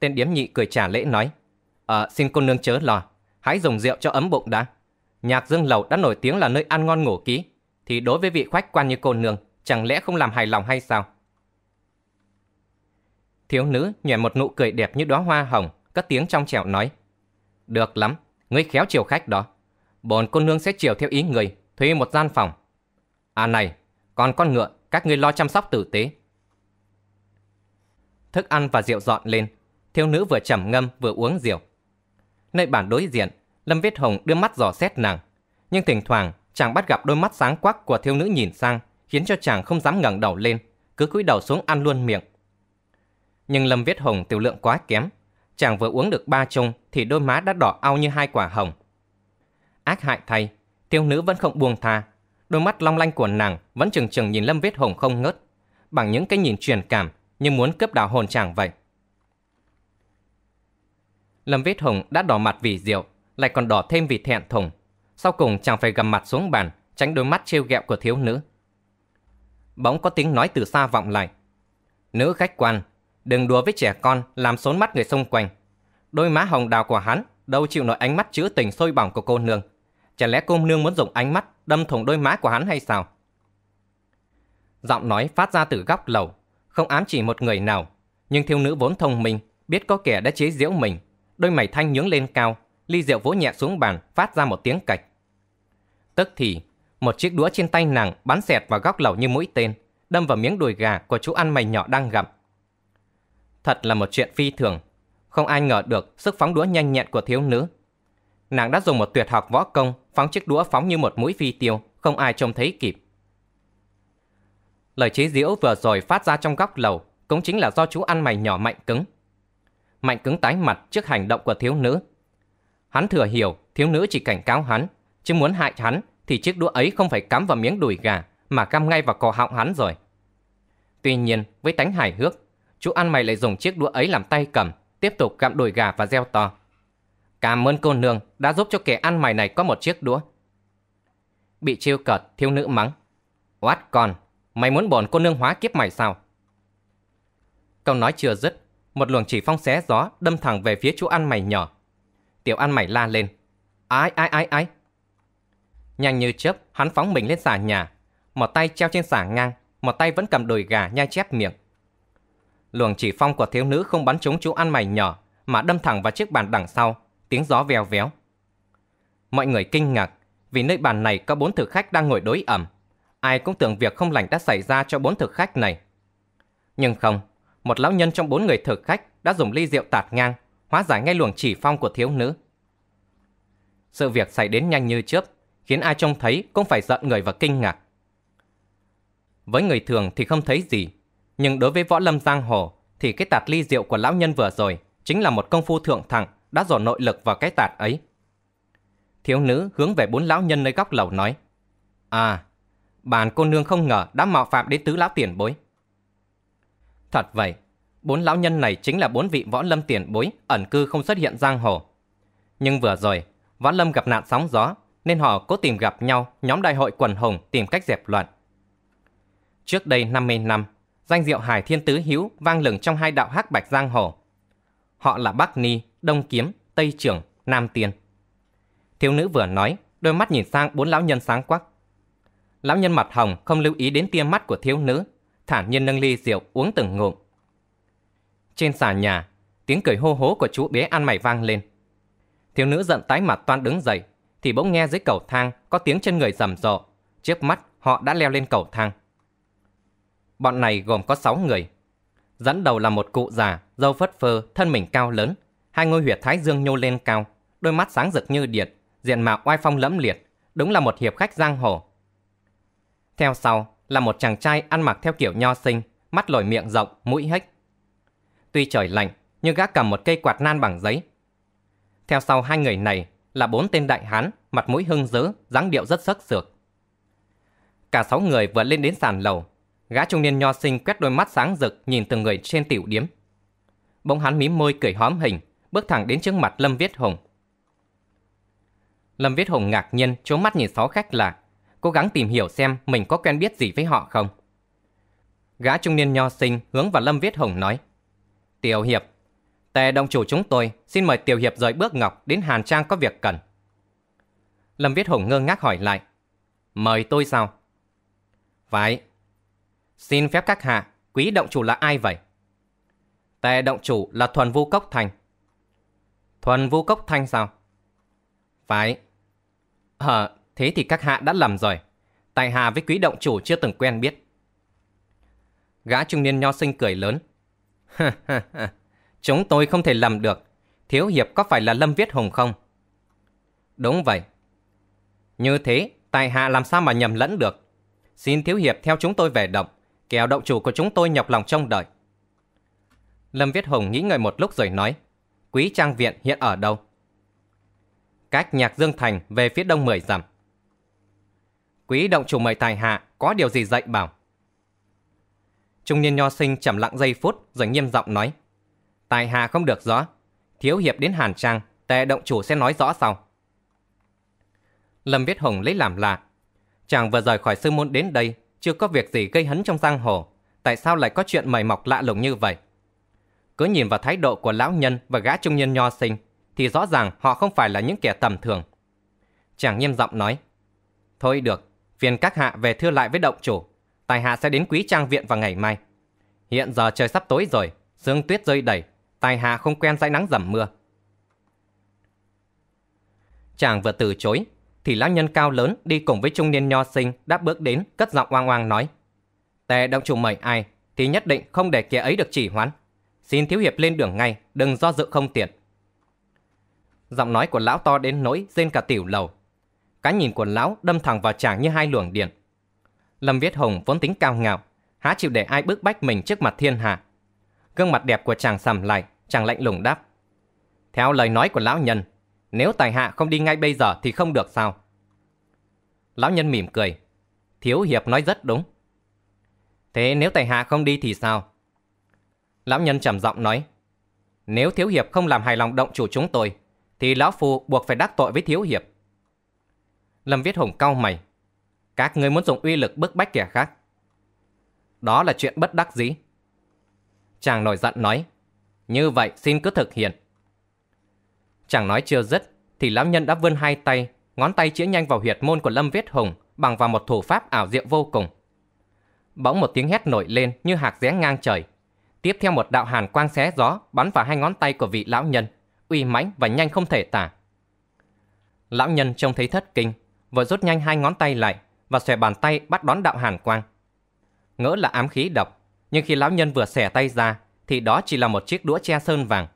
A: Tên điếm nhị cười trả lễ nói, Ờ, xin cô nương chớ lo, hãy dùng rượu cho ấm bụng đã. Nhạc dương lầu đã nổi tiếng là nơi ăn ngon ngủ ký, thì đối với vị khách quan như cô nương, chẳng lẽ không làm hài lòng hay sao? Thiếu nữ nhòe một nụ cười đẹp như đóa hoa hồng, cất tiếng trong trẻo nói. Được lắm, ngươi khéo chiều khách đó. Bồn cô nương sẽ chiều theo ý người, thuê một gian phòng. À này, còn con ngựa, các ngươi lo chăm sóc tử tế, thức ăn và rượu dọn lên, thiếu nữ vừa trầm ngâm vừa uống rượu. Nơi bản đối diện, Lâm Viết Hồng đưa mắt dò xét nàng, nhưng thỉnh thoảng chàng bắt gặp đôi mắt sáng quắc của thiếu nữ nhìn sang, khiến cho chàng không dám ngẩng đầu lên, cứ cúi đầu xuống ăn luôn miệng. Nhưng Lâm Viết Hồng tiểu lượng quá kém, chàng vừa uống được ba chung thì đôi má đã đỏ ao như hai quả hồng. Ác hại thay, thiếu nữ vẫn không buông tha, đôi mắt long lanh của nàng vẫn chừng chừng nhìn Lâm Viết Hồng không ngớt, bằng những cái nhìn truyền cảm như muốn cướp đào hồn chàng vậy. Lâm Viết Hùng đã đỏ mặt vì rượu, lại còn đỏ thêm vì thẹn thùng. Sau cùng chàng phải gầm mặt xuống bàn, tránh đôi mắt trêu ghẹo của thiếu nữ. Bỗng có tiếng nói từ xa vọng lại. Nữ khách quan, đừng đùa với trẻ con làm sốn mắt người xung quanh. Đôi má hồng đào của hắn đâu chịu nổi ánh mắt chữ tình sôi bỏng của cô nương. Chả lẽ cô nương muốn dùng ánh mắt đâm thủng đôi má của hắn hay sao? Giọng nói phát ra từ góc lầu, không ám chỉ một người nào, nhưng thiếu nữ vốn thông minh, biết có kẻ đã chế giễu mình, đôi mày thanh nhướng lên cao, ly rượu vỗ nhẹ xuống bàn phát ra một tiếng cạch. Tức thì, một chiếc đũa trên tay nàng bắn xẹt vào góc lẩu như mũi tên, đâm vào miếng đùi gà của chú ăn mày nhỏ đang gặm. Thật là một chuyện phi thường, không ai ngờ được sức phóng đũa nhanh nhẹn của thiếu nữ. Nàng đã dùng một tuyệt học võ công phóng chiếc đũa phóng như một mũi phi tiêu, không ai trông thấy kịp. Lời chế giễu vừa rồi phát ra trong góc lầu cũng chính là do chú ăn mày nhỏ mạnh cứng. Mạnh cứng tái mặt trước hành động của thiếu nữ. Hắn thừa hiểu thiếu nữ chỉ cảnh cáo hắn, chứ muốn hại hắn thì chiếc đũa ấy không phải cắm vào miếng đùi gà mà cắm ngay vào cò họng hắn rồi. Tuy nhiên, với tánh hài hước, chú ăn mày lại dùng chiếc đũa ấy làm tay cầm, tiếp tục gặm đùi gà và reo to. Cảm ơn cô nương đã giúp cho kẻ ăn mày này có một chiếc đũa. Bị trêu cợt, thiếu nữ mắng. Oát con, Mày muốn bổn cô nương hóa kiếp mày sao? Câu nói chưa dứt, một luồng chỉ phong xé gió đâm thẳng về phía chú ăn mày nhỏ. Tiểu ăn mày la lên. Ai, ai, ai, ai. Nhanh như chớp, hắn phóng mình lên xà nhà. Một tay treo trên xà ngang, một tay vẫn cầm đùi gà nhai chép miệng. Luồng chỉ phong của thiếu nữ không bắn trúng chú ăn mày nhỏ, mà đâm thẳng vào chiếc bàn đằng sau, tiếng gió vèo véo. Mọi người kinh ngạc, vì nơi bàn này có bốn thực khách đang ngồi đối ẩm. Ai cũng tưởng việc không lành đã xảy ra cho bốn thực khách này. Nhưng không, một lão nhân trong bốn người thực khách đã dùng ly rượu tạt ngang, hóa giải ngay luồng chỉ phong của thiếu nữ. Sự việc xảy đến nhanh như chớp, khiến ai trông thấy cũng phải giận người và kinh ngạc. Với người thường thì không thấy gì, nhưng đối với võ lâm giang hồ thì cái tạt ly rượu của lão nhân vừa rồi chính là một công phu thượng thẳng đã dồn nội lực vào cái tạt ấy. Thiếu nữ hướng về bốn lão nhân nơi góc lầu nói. À, bàn cô nương không ngờ đã mạo phạm đến tứ lão tiền bối. Thật vậy, bốn lão nhân này chính là bốn vị võ lâm tiền bối ẩn cư không xuất hiện giang hồ. Nhưng vừa rồi, võ lâm gặp nạn sóng gió nên họ cố tìm gặp nhau nhóm đại hội quần hùng tìm cách dẹp loạn. Trước đây 50 năm, danh diệu Hải Thiên Tứ Hiếu vang lừng trong hai đạo hắc bạch giang hồ. Họ là Bắc Ni, Đông Kiếm, Tây trưởng Nam Tiên. Thiếu nữ vừa nói, đôi mắt nhìn sang bốn lão nhân sáng quắc. Lão nhân mặt hồng không lưu ý đến tia mắt của thiếu nữ, thản nhiên nâng ly rượu uống từng ngụm. Trên xà nhà, tiếng cười hô hố của chú bé ăn mày vang lên. Thiếu nữ giận tái mặt toan đứng dậy, thì bỗng nghe dưới cầu thang có tiếng chân người rầm rộ. Trước mắt họ đã leo lên cầu thang. Bọn này gồm có 6 người. Dẫn đầu là một cụ già, râu phất phơ, thân mình cao lớn. Hai ngôi huyệt thái dương nhô lên cao, đôi mắt sáng rực như điện, diện mạo oai phong lẫm liệt. Đúng là một hiệp khách giang hồ, theo sau là một chàng trai ăn mặc theo kiểu nho sinh, mắt lồi miệng rộng, mũi hếch. Tuy trời lạnh, nhưng gã cầm một cây quạt nan bằng giấy. Theo sau hai người này là bốn tên đại hán, mặt mũi hưng dữ, dáng điệu rất sắc sược. Cả sáu người vừa lên đến sàn lầu, gã trung niên nho sinh quét đôi mắt sáng rực nhìn từng người trên tiểu điếm. Bỗng hắn mím môi cười hóm hình, bước thẳng đến trước mặt Lâm Viết Hùng. Lâm Viết Hùng ngạc nhiên, trố mắt nhìn sáu khách lạ, cố gắng tìm hiểu xem mình có quen biết gì với họ không. Gã trung niên nho sinh hướng vào Lâm Viết hồng nói. Tiểu Hiệp, tề đồng chủ chúng tôi xin mời Tiểu Hiệp rời bước ngọc đến Hàn Trang có việc cần. Lâm Viết hồng ngơ ngác hỏi lại. Mời tôi sao? Phải. Xin phép các hạ, quý động chủ là ai vậy? Tề động chủ là Thuần Vu Cốc Thành. Thuần Vu Cốc thanh sao? Phải. Ờ, thế thì các hạ đã lầm rồi. Tài hà với quý động chủ chưa từng quen biết. Gã trung niên nho sinh cười lớn. Chúng tôi không thể lầm được. Thiếu hiệp có phải là Lâm Viết Hùng không? Đúng vậy. Như thế, tài hạ làm sao mà nhầm lẫn được. Xin thiếu hiệp theo chúng tôi về động, kéo động chủ của chúng tôi nhọc lòng trông đợi. Lâm Viết Hùng nghĩ ngợi một lúc rồi nói, quý trang viện hiện ở đâu? Cách nhạc Dương Thành về phía đông 10 dặm. Quý động chủ mời tài hạ, có điều gì dạy bảo. Trung niên nho sinh trầm lặng giây phút rồi nghiêm giọng nói. Tài hạ không được rõ. Thiếu hiệp đến Hàn Trang, tệ động chủ sẽ nói rõ sau. Lâm Viết Hùng lấy làm lạ. Chàng vừa rời khỏi sư môn đến đây, chưa có việc gì gây hấn trong giang hồ. Tại sao lại có chuyện mày mọc lạ lùng như vậy? Cứ nhìn vào thái độ của lão nhân và gã trung niên nho sinh, thì rõ ràng họ không phải là những kẻ tầm thường. Chàng nghiêm giọng nói. Thôi được, phiền các hạ về thưa lại với động chủ. Tài hạ sẽ đến quý trang viện vào ngày mai. Hiện giờ trời sắp tối rồi, sương tuyết rơi đầy, tài hạ không quen dãi nắng dầm mưa. Chàng vừa từ chối, thì lão nhân cao lớn đi cùng với trung niên nho sinh đã bước đến cất giọng oang oang nói. Tề động chủ mời ai thì nhất định không để kẻ ấy được chỉ hoán. Xin thiếu hiệp lên đường ngay, đừng do dự không tiện. Giọng nói của lão to đến nỗi rên cả tiểu lầu, cái nhìn của lão đâm thẳng vào chàng như hai luồng điện. Lâm Viết Hồng vốn tính cao ngạo, há chịu để ai bức bách mình trước mặt thiên hạ. Gương mặt đẹp của chàng sầm lại, chàng lạnh lùng đáp. Theo lời nói của lão nhân, nếu tài hạ không đi ngay bây giờ thì không được sao? Lão nhân mỉm cười. Thiếu hiệp nói rất đúng. Thế nếu tài hạ không đi thì sao? Lão nhân trầm giọng nói. Nếu thiếu hiệp không làm hài lòng động chủ chúng tôi, thì lão phu buộc phải đắc tội với thiếu hiệp. Lâm Viết Hùng cau mày. Các ngươi muốn dùng uy lực bức bách kẻ khác. Đó là chuyện bất đắc dĩ. Chàng nổi giận nói. Như vậy xin cứ thực hiện. Chàng nói chưa dứt thì lão nhân đã vươn hai tay, ngón tay chĩa nhanh vào huyệt môn của Lâm Viết Hùng bằng vào một thủ pháp ảo diệu vô cùng. Bỗng một tiếng hét nổi lên như hạc rẽ ngang trời. Tiếp theo một đạo hàn quang xé gió bắn vào hai ngón tay của vị lão nhân, uy mãnh và nhanh không thể tả. Lão nhân trông thấy thất kinh, vừa rút nhanh hai ngón tay lại và xòe bàn tay bắt đón đạo hàn quang. Ngỡ là ám khí độc, nhưng khi lão nhân vừa xẻ tay ra thì đó chỉ là một chiếc đũa che sơn vàng.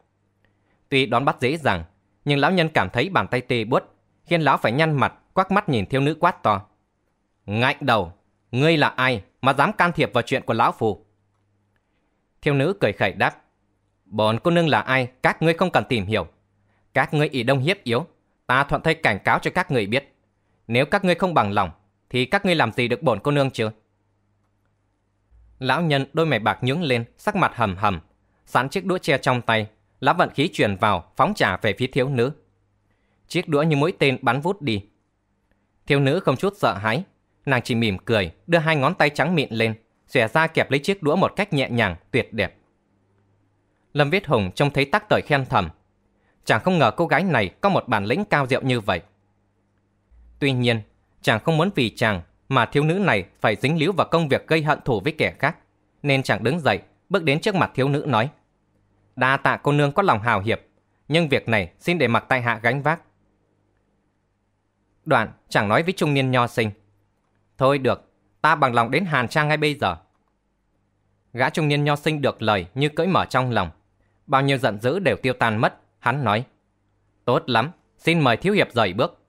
A: Tuy đón bắt dễ dàng, nhưng lão nhân cảm thấy bàn tay tê buốt, khiến lão phải nhăn mặt, quắc mắt nhìn thiếu nữ quát to. Ngạnh đầu, ngươi là ai mà dám can thiệp vào chuyện của lão phù? Thiếu nữ cười khẩy đáp. Bọn cô nương là ai, các ngươi không cần tìm hiểu. Các ngươi ý đông hiếp yếu, ta thuận tay cảnh cáo cho các người biết. Nếu các ngươi không bằng lòng, thì các ngươi làm gì được bổn cô nương chứ? Lão nhân đôi mày bạc nhướng lên, sắc mặt hầm hầm, sẵn chiếc đũa tre trong tay, lá vận khí truyền vào, phóng trả về phía thiếu nữ. Chiếc đũa như mũi tên bắn vút đi. Thiếu nữ không chút sợ hãi, nàng chỉ mỉm cười, đưa hai ngón tay trắng mịn lên, xòe ra kẹp lấy chiếc đũa một cách nhẹ nhàng, tuyệt đẹp. Lâm Viết Hùng trông thấy tắc tời khen thầm. chẳng không ngờ cô gái này có một bản lĩnh cao diệu như vậy. Tuy nhiên, chàng không muốn vì chàng mà thiếu nữ này phải dính líu vào công việc gây hận thù với kẻ khác, nên chàng đứng dậy, bước đến trước mặt thiếu nữ nói: "Đa tạ cô nương có lòng hào hiệp, nhưng việc này xin để mặc tại hạ gánh vác." Đoạn chàng nói với trung niên nho sinh: "Thôi được, ta bằng lòng đến Hàn Trang ngay bây giờ." Gã trung niên nho sinh được lời như cỡi mở trong lòng, bao nhiêu giận dữ đều tiêu tan mất, hắn nói: "Tốt lắm, xin mời thiếu hiệp rời bước."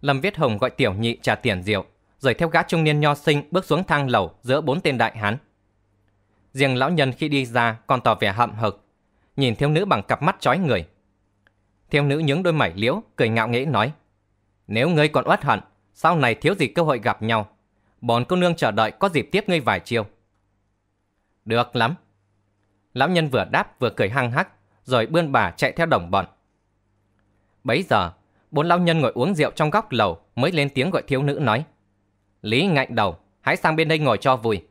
A: Lâm Viết Hồng gọi tiểu nhị trả tiền rượu, rồi theo gã trung niên nho sinh bước xuống thang lầu giữa bốn tên đại hán. Riêng lão nhân khi đi ra còn tỏ vẻ hậm hực, nhìn thiếu nữ bằng cặp mắt chói người. Thiếu nữ nhướng đôi mảy liễu, cười ngạo nghễ nói: "Nếu ngươi còn uất hận, sau này thiếu gì cơ hội gặp nhau, bọn cô nương chờ đợi có dịp tiếp ngươi vài chiều." "Được lắm." Lão nhân vừa đáp vừa cười hăng hắc, rồi bươn bà chạy theo đồng bọn. Bấy giờ, bốn lão nhân ngồi uống rượu trong góc lầu mới lên tiếng gọi thiếu nữ nói. Lý ngạnh đầu, hãy sang bên đây ngồi cho vui.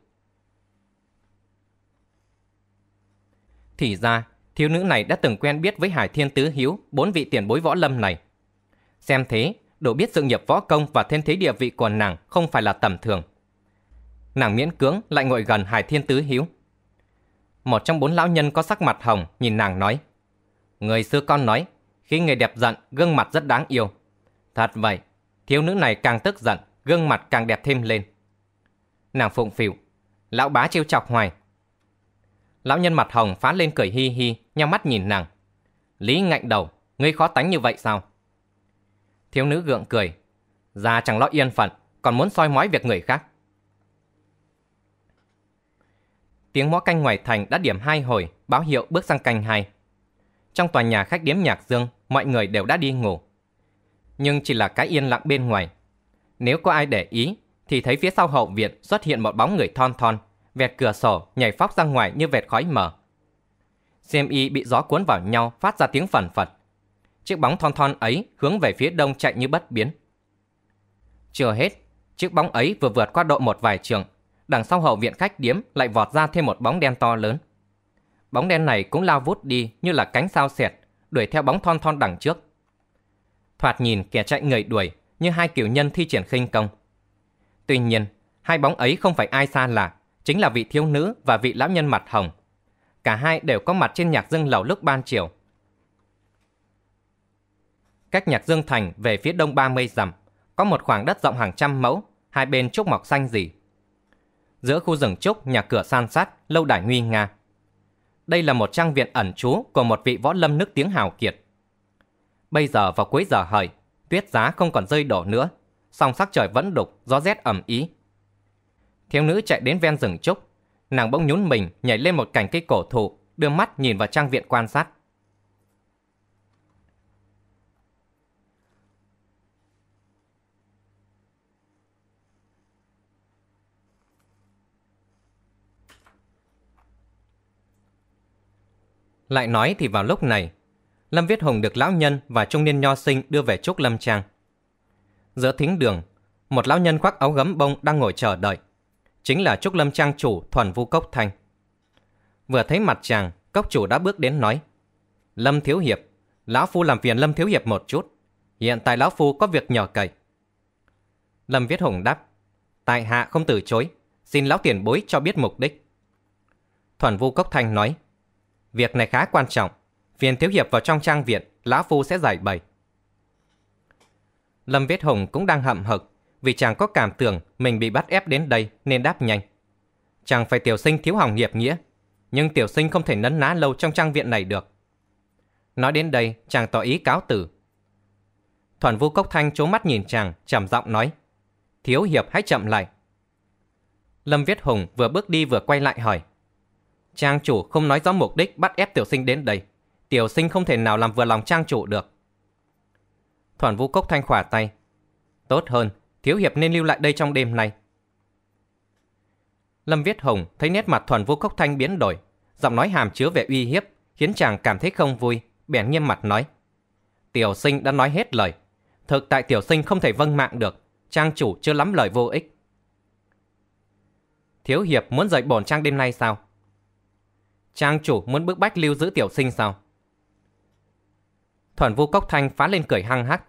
A: Thì ra, thiếu nữ này đã từng quen biết với Hải Thiên Tứ Hiếu, bốn vị tiền bối võ lâm này. Xem thế, đủ biết sự nghiệp võ công và thêm thế địa vị của nàng không phải là tầm thường. Nàng miễn cưỡng lại ngồi gần Hải Thiên Tứ Hiếu. Một trong bốn lão nhân có sắc mặt hồng nhìn nàng nói. Người xưa con nói, khi người đẹp giận, gương mặt rất đáng yêu. Thật vậy, thiếu nữ này càng tức giận, gương mặt càng đẹp thêm lên. Nàng phụng phịu, lão bá trêu chọc hoài. Lão nhân mặt hồng phá lên cười hi hi, nhắm mắt nhìn nàng. Lý ngạnh đầu, ngươi khó tánh như vậy sao? Thiếu nữ gượng cười, già chẳng lo yên phận, còn muốn soi mói việc người khác. Tiếng mõ canh ngoài thành đã điểm hai hồi, báo hiệu bước sang canh hai. Trong tòa nhà khách điếm nhạc dương, mọi người đều đã đi ngủ. Nhưng chỉ là cái yên lặng bên ngoài. Nếu có ai để ý, thì thấy phía sau hậu viện xuất hiện một bóng người thon thon, vẹt cửa sổ nhảy phóc ra ngoài như vẹt khói mờ. Xem y bị gió cuốn vào nhau phát ra tiếng phần phật. Chiếc bóng thon thon ấy hướng về phía đông chạy như bất biến. Chưa hết, chiếc bóng ấy vừa vượt qua độ một vài trường, đằng sau hậu viện khách điếm lại vọt ra thêm một bóng đen to lớn. Bóng đen này cũng lao vút đi như là cánh sao xẹt đuổi theo bóng thon thon đằng trước. Thoạt nhìn kẻ chạy người đuổi như hai kiểu nhân thi triển khinh công. Tuy nhiên, hai bóng ấy không phải ai xa lạ, chính là vị thiếu nữ và vị lão nhân mặt hồng. Cả hai đều có mặt trên nhạc dương lầu lúc ban chiều. Cách nhạc dương thành về phía đông 30 dặm, có một khoảng đất rộng hàng trăm mẫu, hai bên trúc mọc xanh gì. Giữa khu rừng trúc, nhà cửa san sát, lâu đài nguy nga. Đây là một trang viện ẩn trú của một vị võ lâm nước tiếng hào kiệt. Bây giờ vào cuối giờ hợi, tuyết giá không còn rơi đổ nữa, song sắc trời vẫn đục, gió rét ẩm ý. Thiếu nữ chạy đến ven rừng trúc, nàng bỗng nhún mình nhảy lên một cành cây cổ thụ, đưa mắt nhìn vào trang viện quan sát. Lại nói thì vào lúc này, Lâm Viết Hùng được lão nhân và trung niên nho sinh đưa về trúc Lâm Trang. Giữa thính đường, một lão nhân khoác áo gấm bông đang ngồi chờ đợi. Chính là trúc Lâm Trang chủ Thuần Vu Cốc Thanh. Vừa thấy mặt chàng, cốc chủ đã bước đến nói. Lâm Thiếu Hiệp, lão phu làm phiền Lâm Thiếu Hiệp một chút. Hiện tại lão phu có việc nhỏ cậy. Lâm Viết Hùng đáp. Tại hạ không từ chối, xin lão tiền bối cho biết mục đích. Thuần Vu Cốc Thanh nói. Việc này khá quan trọng. Phiền thiếu hiệp vào trong trang viện, Lão Phu sẽ giải bày. Lâm Viết Hùng cũng đang hậm hực vì chàng có cảm tưởng mình bị bắt ép đến đây nên đáp nhanh. Chàng phải tiểu sinh thiếu hỏng hiệp nghĩa, nhưng tiểu sinh không thể nấn ná lâu trong trang viện này được. Nói đến đây, chàng tỏ ý cáo tử. Thoản Vu Cốc Thanh trố mắt nhìn chàng, trầm giọng nói. Thiếu hiệp hãy chậm lại. Lâm Viết Hùng vừa bước đi vừa quay lại hỏi. Trang chủ không nói rõ mục đích bắt ép tiểu sinh đến đây. Tiểu sinh không thể nào làm vừa lòng trang chủ được. Thoản vũ cốc thanh khỏa tay. Tốt hơn, thiếu hiệp nên lưu lại đây trong đêm nay. Lâm Viết Hồng thấy nét mặt Thuần Vũ Cốc Thanh biến đổi, giọng nói hàm chứa vẻ uy hiếp, khiến chàng cảm thấy không vui, bèn nghiêm mặt nói. Tiểu sinh đã nói hết lời. Thực tại tiểu sinh không thể vâng mạng được, trang chủ chưa lắm lời vô ích. Thiếu hiệp muốn rời bổn trang đêm nay sao? Trang chủ muốn bức bách lưu giữ tiểu sinh sao? Thuần vu cốc thanh phá lên cười hăng hắc.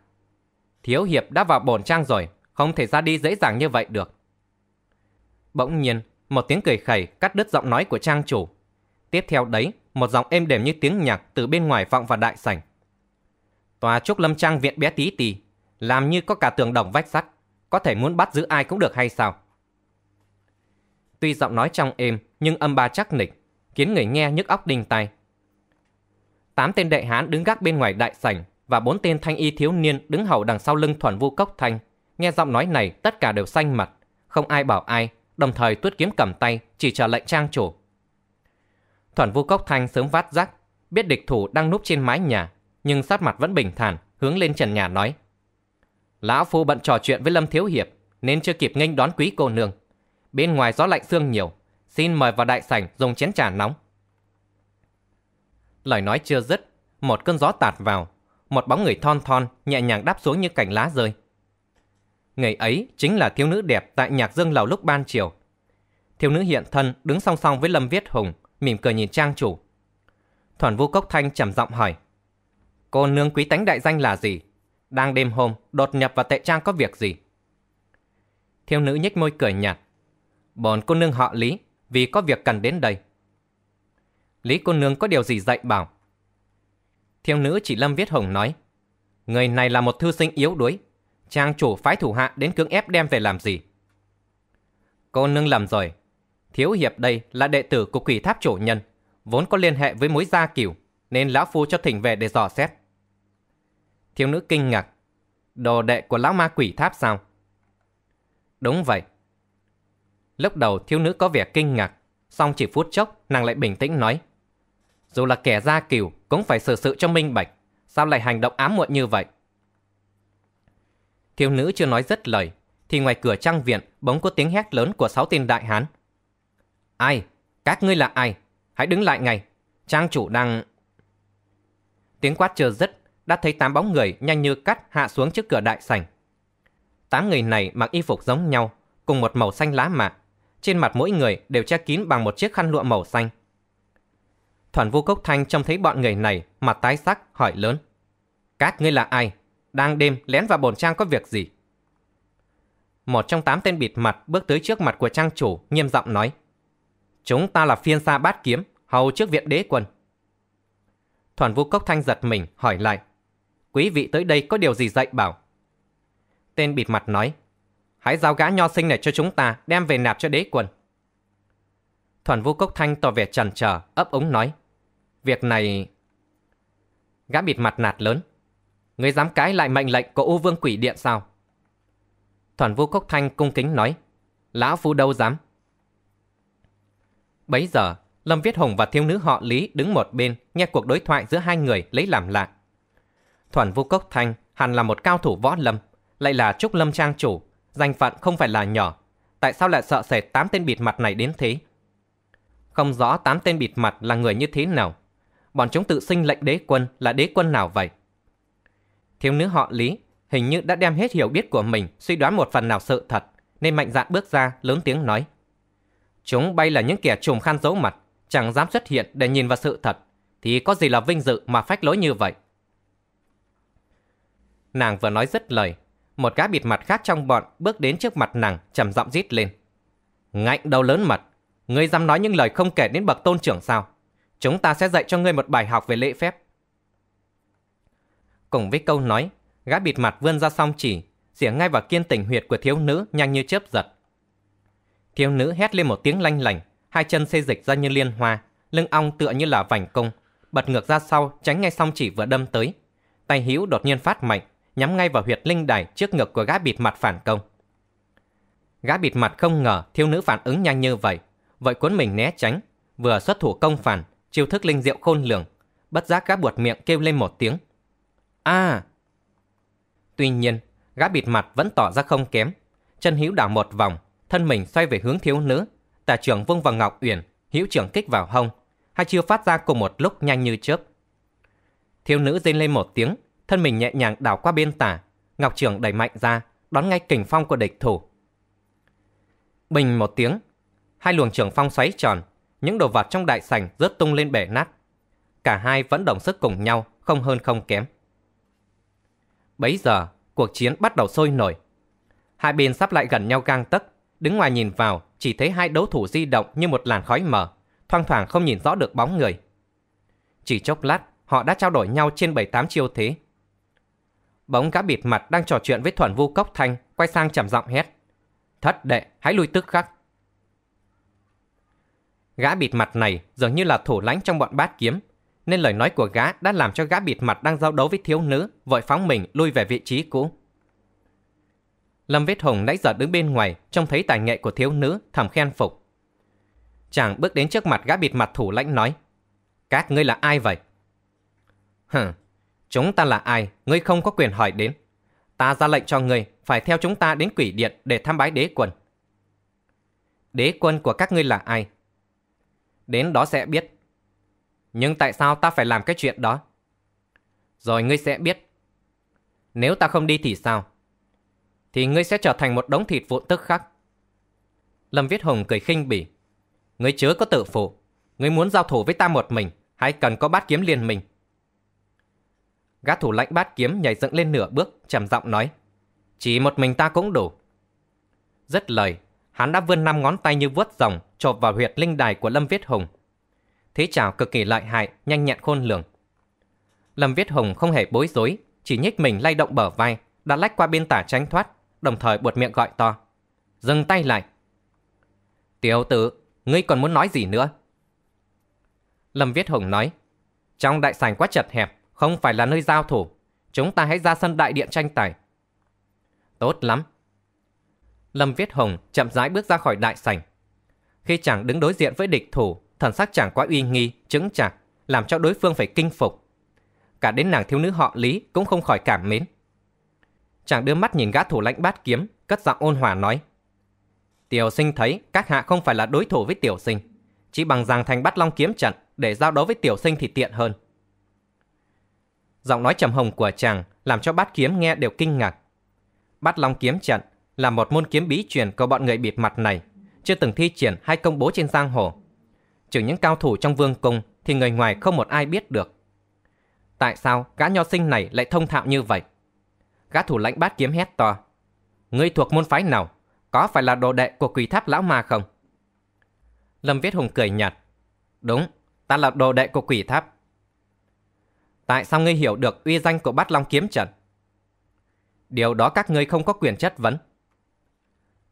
A: Thiếu hiệp đã vào bổn trang rồi, không thể ra đi dễ dàng như vậy được. Bỗng nhiên, một tiếng cười khẩy cắt đứt giọng nói của trang chủ. Tiếp theo đấy, một giọng êm đềm như tiếng nhạc từ bên ngoài vọng vào đại sảnh. Tòa trúc lâm trang viện bé tí tì, làm như có cả tường đồng vách sắt, có thể muốn bắt giữ ai cũng được hay sao? Tuy giọng nói trong êm, nhưng âm ba chắc nịch, khiến người nghe nhức óc đinh tai. Tám tên đại hán đứng gác bên ngoài đại sảnh và bốn tên thanh y thiếu niên đứng hậu đằng sau lưng Thuần Vu Cốc Thanh. Nghe giọng nói này, tất cả đều xanh mặt, không ai bảo ai, đồng thời tuyết kiếm cầm tay, chỉ chờ lệnh trang chủ. Thuần Vu Cốc Thanh sớm vát giác, biết địch thủ đang núp trên mái nhà, nhưng sát mặt vẫn bình thản, hướng lên trần nhà nói: "Lão phu bận trò chuyện với Lâm thiếu hiệp, nên chưa kịp nghênh đón quý cô nương. Bên ngoài gió lạnh xương nhiều, xin mời vào đại sảnh dùng chén trà nóng. Lời nói chưa dứt, một cơn gió tạt vào, một bóng người thon thon nhẹ nhàng đáp xuống như cảnh lá rơi. Người ấy chính là thiếu nữ đẹp tại nhạc dương lầu lúc ban chiều. Thiếu nữ hiện thân đứng song song với Lâm Viết Hùng, mỉm cười nhìn trang chủ. Thoản Vu Cốc Thanh trầm giọng hỏi: "Cô nương quý tánh đại danh là gì? Đang đêm hôm đột nhập vào tệ trang có việc gì?" Thiếu nữ nhếch môi cười nhạt: "Bọn cô nương họ Lý, vì có việc cần đến đây. Lý cô nương có điều gì dạy bảo? Thiêu nữ chỉ Lâm Viết Hồng nói, người này là một thư sinh yếu đuối, trang chủ phái thủ hạ đến cưỡng ép đem về làm gì? Cô nương làm rồi, thiếu hiệp đây là đệ tử của quỷ tháp chủ nhân, vốn có liên hệ với mối gia cửu, nên lão phu cho thỉnh về để dò xét. Thiếu nữ kinh ngạc, đồ đệ của lão ma quỷ tháp sao? Đúng vậy, Lúc đầu thiếu nữ có vẻ kinh ngạc, song chỉ phút chốc nàng lại bình tĩnh nói. Dù là kẻ gia cừu cũng phải xử sự cho minh bạch, sao lại hành động ám muộn như vậy? Thiếu nữ chưa nói dứt lời, thì ngoài cửa trang viện bỗng có tiếng hét lớn của sáu tên đại hán. Ai? Các ngươi là ai? Hãy đứng lại ngay. Trang chủ đang... Tiếng quát chưa dứt, đã thấy tám bóng người nhanh như cắt hạ xuống trước cửa đại sảnh. Tám người này mặc y phục giống nhau, cùng một màu xanh lá mạ, trên mặt mỗi người đều che kín bằng một chiếc khăn lụa màu xanh. Thoản Vu Cốc Thanh trông thấy bọn người này, mặt tái sắc, hỏi lớn. Các ngươi là ai? Đang đêm lén vào bồn trang có việc gì? Một trong tám tên bịt mặt bước tới trước mặt của trang chủ, nghiêm giọng nói. Chúng ta là phiên xa bát kiếm, hầu trước viện đế quân. Thoản Vu Cốc Thanh giật mình, hỏi lại. Quý vị tới đây có điều gì dạy bảo? Tên bịt mặt nói. Hãy giao gã nho sinh này cho chúng ta, đem về nạp cho đế quân. Thuần Vũ Cốc Thanh tỏ vẻ chần chờ, ấp úng nói. Việc này... Gã bịt mặt nạt lớn. Ngươi dám cãi lại mệnh lệnh của U Vương Quỷ Điện sao? Thuần Vũ Cốc Thanh cung kính nói. Lão Phu đâu dám. Bấy giờ, Lâm Viết Hùng và thiếu nữ họ Lý đứng một bên nghe cuộc đối thoại giữa hai người lấy làm lạ. Thuần Vũ Cốc Thanh hẳn là một cao thủ võ lâm, lại là Trúc Lâm Trang chủ Danh phận không phải là nhỏ, tại sao lại sợ sệt tám tên bịt mặt này đến thế? Không rõ tám tên bịt mặt là người như thế nào. Bọn chúng tự sinh lệnh đế quân là đế quân nào vậy? Thiếu nữ họ Lý hình như đã đem hết hiểu biết của mình suy đoán một phần nào sự thật, nên mạnh dạn bước ra lớn tiếng nói. Chúng bay là những kẻ trùm khăn giấu mặt, chẳng dám xuất hiện để nhìn vào sự thật, thì có gì là vinh dự mà phách lối như vậy? Nàng vừa nói dứt lời, một gã bịt mặt khác trong bọn bước đến trước mặt nàng trầm giọng rít lên ngạnh đầu lớn mật ngươi dám nói những lời không kể đến bậc tôn trưởng sao chúng ta sẽ dạy cho ngươi một bài học về lễ phép cùng với câu nói gã bịt mặt vươn ra song chỉ xỉa ngay vào kiên tỉnh huyệt của thiếu nữ nhanh như chớp giật thiếu nữ hét lên một tiếng lanh lảnh hai chân xê dịch ra như liên hoa lưng ong tựa như là vành cung bật ngược ra sau tránh ngay song chỉ vừa đâm tới tay hữu đột nhiên phát mạnh nhắm ngay vào huyệt linh đài trước ngực của gã bịt mặt phản công. Gã bịt mặt không ngờ thiếu nữ phản ứng nhanh như vậy, vậy cuốn mình né tránh, vừa xuất thủ công phản, chiêu thức linh diệu khôn lường, bất giác gã buột miệng kêu lên một tiếng. A! Tuy nhiên, gã bịt mặt vẫn tỏ ra không kém, chân hữu đảo một vòng, thân mình xoay về hướng thiếu nữ, tà trưởng vung vào ngọc uyển, hữu trưởng kích vào hông, hai chiêu phát ra cùng một lúc nhanh như chớp. Thiếu nữ rên lên một tiếng, thân mình nhẹ nhàng đảo qua bên tả, Ngọc Trường đẩy mạnh ra, đón ngay kình phong của địch thủ. Bình một tiếng, hai luồng trường phong xoáy tròn, những đồ vật trong đại sảnh rớt tung lên bể nát. Cả hai vẫn đồng sức cùng nhau, không hơn không kém. Bấy giờ, cuộc chiến bắt đầu sôi nổi. Hai bên sắp lại gần nhau gang tấc, đứng ngoài nhìn vào chỉ thấy hai đấu thủ di động như một làn khói mờ, thoang thoảng không nhìn rõ được bóng người. Chỉ chốc lát, họ đã trao đổi nhau trên bảy tám chiêu thế bóng gã bịt mặt đang trò chuyện với Thuần Vu Cốc Thanh quay sang trầm giọng hét. Thất đệ, hãy lui tức khắc. Gã bịt mặt này dường như là thủ lãnh trong bọn bát kiếm, nên lời nói của gã đã làm cho gã bịt mặt đang giao đấu với thiếu nữ vội phóng mình lui về vị trí cũ. Lâm Viết Hùng nãy giờ đứng bên ngoài trông thấy tài nghệ của thiếu nữ thầm khen phục. Chàng bước đến trước mặt gã bịt mặt thủ lãnh nói Các ngươi là ai vậy? Hừ, Chúng ta là ai, ngươi không có quyền hỏi đến. Ta ra lệnh cho ngươi phải theo chúng ta đến quỷ điện để tham bái đế quân. Đế quân của các ngươi là ai? Đến đó sẽ biết. Nhưng tại sao ta phải làm cái chuyện đó? Rồi ngươi sẽ biết. Nếu ta không đi thì sao? Thì ngươi sẽ trở thành một đống thịt vụn tức khắc. Lâm Viết Hùng cười khinh bỉ. Ngươi chớ có tự phụ. Ngươi muốn giao thủ với ta một mình, hay cần có bát kiếm liền mình. Gã thủ lãnh bát kiếm nhảy dựng lên nửa bước, trầm giọng nói. Chỉ một mình ta cũng đủ. Rất lời, hắn đã vươn năm ngón tay như vuốt rồng, chộp vào huyệt linh đài của Lâm Viết Hùng. Thế chảo cực kỳ lợi hại, nhanh nhẹn khôn lường. Lâm Viết Hùng không hề bối rối, chỉ nhích mình lay động bờ vai, đã lách qua bên tả tránh thoát, đồng thời buột miệng gọi to. Dừng tay lại. Tiểu tử, ngươi còn muốn nói gì nữa? Lâm Viết Hùng nói. Trong đại sảnh quá chật hẹp, không phải là nơi giao thủ. Chúng ta hãy ra sân đại điện tranh tài. Tốt lắm. Lâm Viết Hồng chậm rãi bước ra khỏi đại sảnh. Khi chàng đứng đối diện với địch thủ, thần sắc chàng quá uy nghi, chứng chạc, làm cho đối phương phải kinh phục. Cả đến nàng thiếu nữ họ Lý cũng không khỏi cảm mến. Chàng đưa mắt nhìn gã thủ lãnh bát kiếm, cất giọng ôn hòa nói. Tiểu sinh thấy các hạ không phải là đối thủ với tiểu sinh. Chỉ bằng rằng thành bắt long kiếm trận để giao đấu với tiểu sinh thì tiện hơn. Giọng nói trầm hồng của chàng làm cho bát kiếm nghe đều kinh ngạc. Bát long kiếm trận là một môn kiếm bí truyền của bọn người bịt mặt này, chưa từng thi triển hay công bố trên giang hồ. Trừ những cao thủ trong vương cung thì người ngoài không một ai biết được. Tại sao gã nho sinh này lại thông thạo như vậy? Gã thủ lãnh bát kiếm hét to. Ngươi thuộc môn phái nào? Có phải là đồ đệ của quỷ tháp lão ma không? Lâm Viết Hùng cười nhạt. Đúng, ta là đồ đệ của quỷ tháp. Tại sao ngươi hiểu được uy danh của bát long kiếm trận? Điều đó các ngươi không có quyền chất vấn.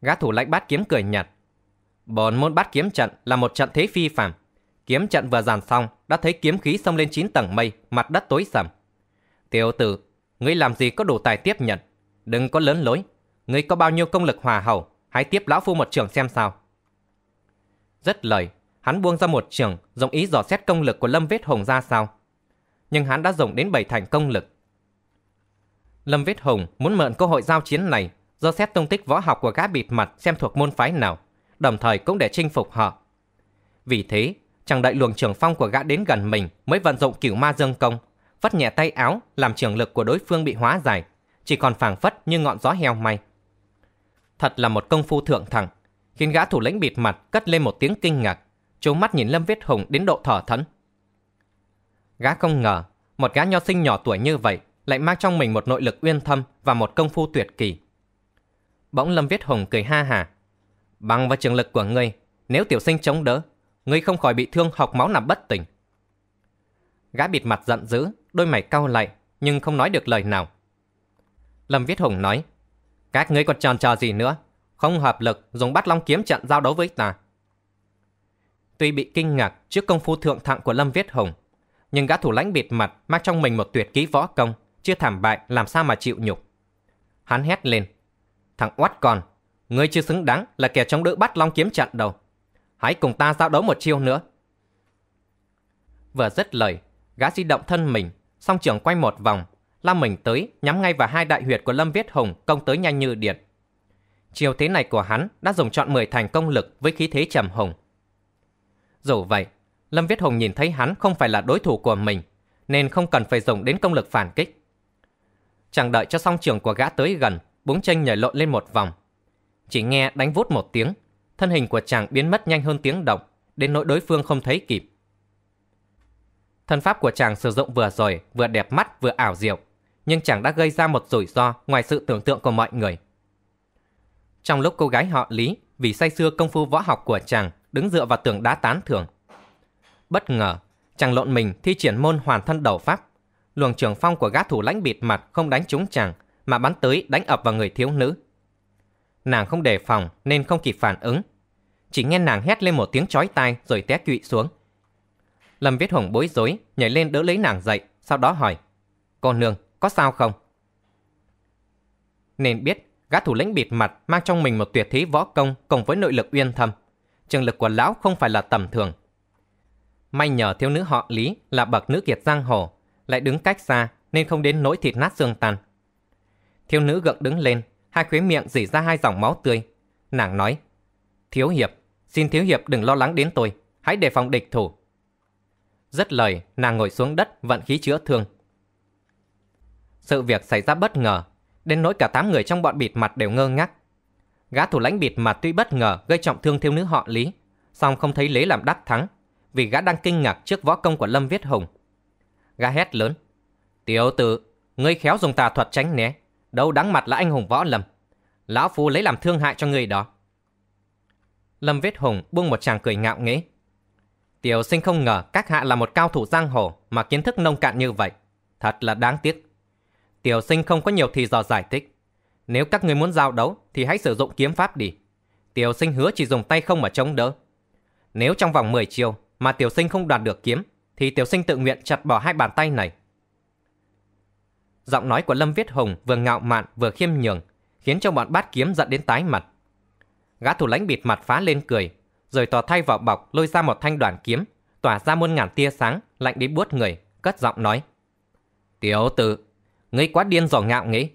A: Gã thủ lãnh bát kiếm cười nhạt. Bồn môn bát kiếm trận là một trận thế phi phàm. Kiếm trận vừa dàn xong đã thấy kiếm khí xông lên 9 tầng mây, mặt đất tối sầm. Tiểu tử, ngươi làm gì có đủ tài tiếp nhận. Đừng có lớn lối. Ngươi có bao nhiêu công lực hòa hậu, hãy tiếp lão phu một trường xem sao. Rất lời, hắn buông ra một trường, dòng ý dò xét công lực của lâm vết hồng ra sao nhưng hắn đã dùng đến bảy thành công lực. Lâm Viết Hùng muốn mượn cơ hội giao chiến này do xét tung tích võ học của gã bịt mặt xem thuộc môn phái nào, đồng thời cũng để chinh phục họ. Vì thế, chẳng đợi luồng trường phong của gã đến gần mình mới vận dụng kiểu ma dương công, phất nhẹ tay áo làm trường lực của đối phương bị hóa giải, chỉ còn phảng phất như ngọn gió heo may. Thật là một công phu thượng thẳng, khiến gã thủ lĩnh bịt mặt cất lên một tiếng kinh ngạc, trố mắt nhìn Lâm Viết Hùng đến độ thở thẫn. Gã không ngờ, một gã nho sinh nhỏ tuổi như vậy lại mang trong mình một nội lực uyên thâm và một công phu tuyệt kỳ. Bỗng Lâm Viết Hùng cười ha hà Bằng và trường lực của ngươi, nếu tiểu sinh chống đỡ, ngươi không khỏi bị thương học máu nằm bất tỉnh. Gã bịt mặt giận dữ, đôi mày cau lại, nhưng không nói được lời nào. Lâm Viết Hùng nói, các ngươi còn tròn trò gì nữa, không hợp lực dùng bắt long kiếm trận giao đấu với ta. Tuy bị kinh ngạc trước công phu thượng thặng của Lâm Viết Hùng, nhưng gã thủ lãnh bịt mặt mang trong mình một tuyệt kỹ võ công, chưa thảm bại làm sao mà chịu nhục. Hắn hét lên, thằng oát con, ngươi chưa xứng đáng là kẻ chống đỡ bắt long kiếm chặn đầu. Hãy cùng ta giao đấu một chiêu nữa. Vừa dứt lời, gã di động thân mình, song trưởng quay một vòng, lao mình tới, nhắm ngay vào hai đại huyệt của Lâm Viết Hùng công tới nhanh như điện. Chiêu thế này của hắn đã dùng chọn 10 thành công lực với khí thế trầm hùng. Dù vậy, Lâm Viết Hùng nhìn thấy hắn không phải là đối thủ của mình, nên không cần phải dùng đến công lực phản kích. Chẳng đợi cho song trường của gã tới gần, búng Chanh nhảy lộn lên một vòng. Chỉ nghe đánh vút một tiếng, thân hình của chàng biến mất nhanh hơn tiếng động, đến nỗi đối phương không thấy kịp. Thân pháp của chàng sử dụng vừa rồi, vừa đẹp mắt vừa ảo diệu, nhưng chàng đã gây ra một rủi ro ngoài sự tưởng tượng của mọi người. Trong lúc cô gái họ Lý vì say xưa công phu võ học của chàng đứng dựa vào tường đá tán thưởng, Bất ngờ, chàng lộn mình thi triển môn hoàn thân đầu pháp. Luồng trường phong của gã thủ lãnh bịt mặt không đánh trúng chàng, mà bắn tới đánh ập vào người thiếu nữ. Nàng không đề phòng nên không kịp phản ứng. Chỉ nghe nàng hét lên một tiếng chói tai rồi té quỵ xuống. Lâm Viết Hùng bối rối, nhảy lên đỡ lấy nàng dậy, sau đó hỏi. Cô nương, có sao không? Nên biết, gã thủ lĩnh bịt mặt mang trong mình một tuyệt thế võ công cùng với nội lực uyên thâm. Trường lực của lão không phải là tầm thường, May nhờ thiếu nữ họ Lý là bậc nữ kiệt giang hồ, lại đứng cách xa nên không đến nỗi thịt nát xương tan. Thiếu nữ gượng đứng lên, hai khóe miệng rỉ ra hai dòng máu tươi. Nàng nói, Thiếu Hiệp, xin Thiếu Hiệp đừng lo lắng đến tôi, hãy đề phòng địch thủ. Rất lời, nàng ngồi xuống đất vận khí chữa thương. Sự việc xảy ra bất ngờ, đến nỗi cả tám người trong bọn bịt mặt đều ngơ ngác. Gã thủ lãnh bịt mặt tuy bất ngờ gây trọng thương thiếu nữ họ Lý, song không thấy lấy làm đắc thắng vì gã đang kinh ngạc trước võ công của Lâm Viết Hùng. Gã hét lớn. Tiểu tử, ngươi khéo dùng tà thuật tránh né, đâu đáng mặt là anh hùng võ lâm. Lão Phu lấy làm thương hại cho ngươi đó. Lâm Viết Hùng buông một chàng cười ngạo nghễ. Tiểu sinh không ngờ các hạ là một cao thủ giang hồ mà kiến thức nông cạn như vậy. Thật là đáng tiếc. Tiểu sinh không có nhiều thì giờ giải thích. Nếu các người muốn giao đấu thì hãy sử dụng kiếm pháp đi. Tiểu sinh hứa chỉ dùng tay không mà chống đỡ. Nếu trong vòng 10 chiêu mà tiểu sinh không đoạt được kiếm, thì tiểu sinh tự nguyện chặt bỏ hai bàn tay này. Giọng nói của Lâm Viết Hùng vừa ngạo mạn vừa khiêm nhường, khiến cho bọn bát kiếm giận đến tái mặt. Gã thủ lãnh bịt mặt phá lên cười, rồi tỏ thay vào bọc lôi ra một thanh đoàn kiếm, tỏa ra muôn ngàn tia sáng, lạnh đến buốt người, cất giọng nói. Tiểu tử, ngươi quá điên rồ ngạo nghĩ.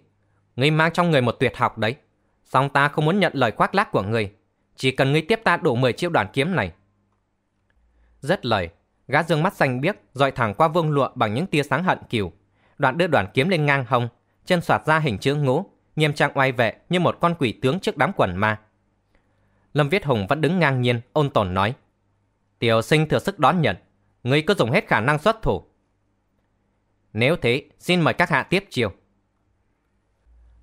A: Ngươi mang trong người một tuyệt học đấy. Song ta không muốn nhận lời khoác lác của ngươi. Chỉ cần ngươi tiếp ta đủ 10 triệu đoàn kiếm này, rất lời, gã dương mắt xanh biếc, dọi thẳng qua vương lụa bằng những tia sáng hận kiều Đoạn đưa đoàn kiếm lên ngang hông, chân soạt ra hình chữ ngũ, nghiêm trang oai vệ như một con quỷ tướng trước đám quần ma. Lâm Viết Hùng vẫn đứng ngang nhiên, ôn tồn nói. Tiểu sinh thừa sức đón nhận, ngươi cứ dùng hết khả năng xuất thủ. Nếu thế, xin mời các hạ tiếp chiêu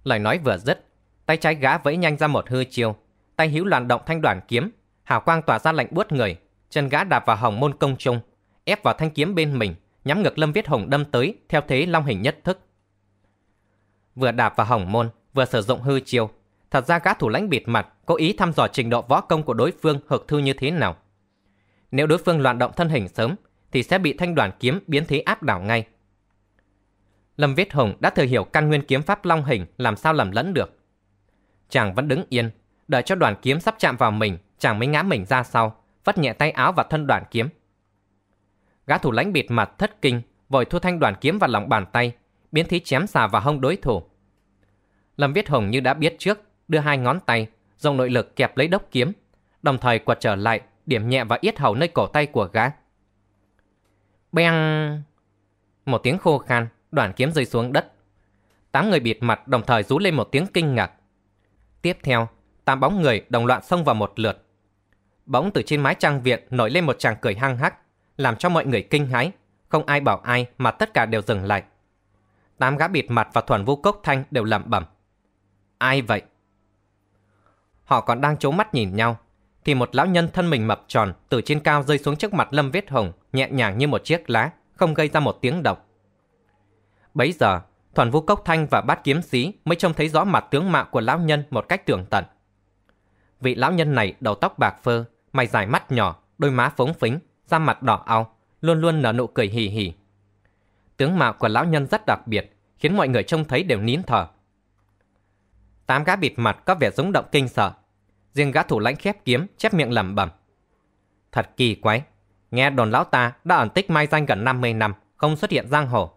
A: Lời nói vừa dứt, tay trái gã vẫy nhanh ra một hư chiêu tay hữu loạn động thanh đoàn kiếm, hào quang tỏa ra lạnh buốt người, chân gã đạp vào hồng môn công trung, ép vào thanh kiếm bên mình, nhắm ngực Lâm Viết hồng đâm tới theo thế long hình nhất thức. Vừa đạp vào hồng môn, vừa sử dụng hư chiêu, thật ra gã thủ lãnh bịt mặt cố ý thăm dò trình độ võ công của đối phương hợp thư như thế nào. Nếu đối phương loạn động thân hình sớm, thì sẽ bị thanh đoàn kiếm biến thế áp đảo ngay. Lâm Viết hồng đã thừa hiểu căn nguyên kiếm pháp long hình làm sao lầm lẫn được. Chàng vẫn đứng yên, đợi cho đoàn kiếm sắp chạm vào mình, chàng mới ngã mình ra sau, vắt nhẹ tay áo và thân đoạn kiếm. Gã thủ lãnh bịt mặt thất kinh, vội thu thanh đoạn kiếm vào lòng bàn tay, biến thí chém xà vào hông đối thủ. Lâm Viết Hồng như đã biết trước, đưa hai ngón tay, dòng nội lực kẹp lấy đốc kiếm, đồng thời quật trở lại, điểm nhẹ và yết hầu nơi cổ tay của gã. Beng! Một tiếng khô khan, đoạn kiếm rơi xuống đất. Tám người bịt mặt đồng thời rú lên một tiếng kinh ngạc. Tiếp theo, tám bóng người đồng loạt xông vào một lượt, Bỗng từ trên mái trang viện nổi lên một chàng cười hăng hắc, làm cho mọi người kinh hãi, không ai bảo ai mà tất cả đều dừng lại. Tám gã bịt mặt và thuần vu cốc thanh đều lẩm bẩm. Ai vậy? Họ còn đang chố mắt nhìn nhau, thì một lão nhân thân mình mập tròn từ trên cao rơi xuống trước mặt Lâm Viết Hồng, nhẹ nhàng như một chiếc lá, không gây ra một tiếng động. Bấy giờ, Thuần Vũ Cốc Thanh và Bát Kiếm Sĩ mới trông thấy rõ mặt tướng mạo của lão nhân một cách tường tận. Vị lão nhân này đầu tóc bạc phơ, mày dài mắt nhỏ, đôi má phống phính, da mặt đỏ ao, luôn luôn nở nụ cười hì hì. Tướng mạo của lão nhân rất đặc biệt, khiến mọi người trông thấy đều nín thở. Tám gã bịt mặt có vẻ giống động kinh sợ. Riêng gã thủ lãnh khép kiếm, chép miệng lẩm bẩm. Thật kỳ quái, nghe đồn lão ta đã ẩn tích mai danh gần 50 năm, không xuất hiện giang hồ.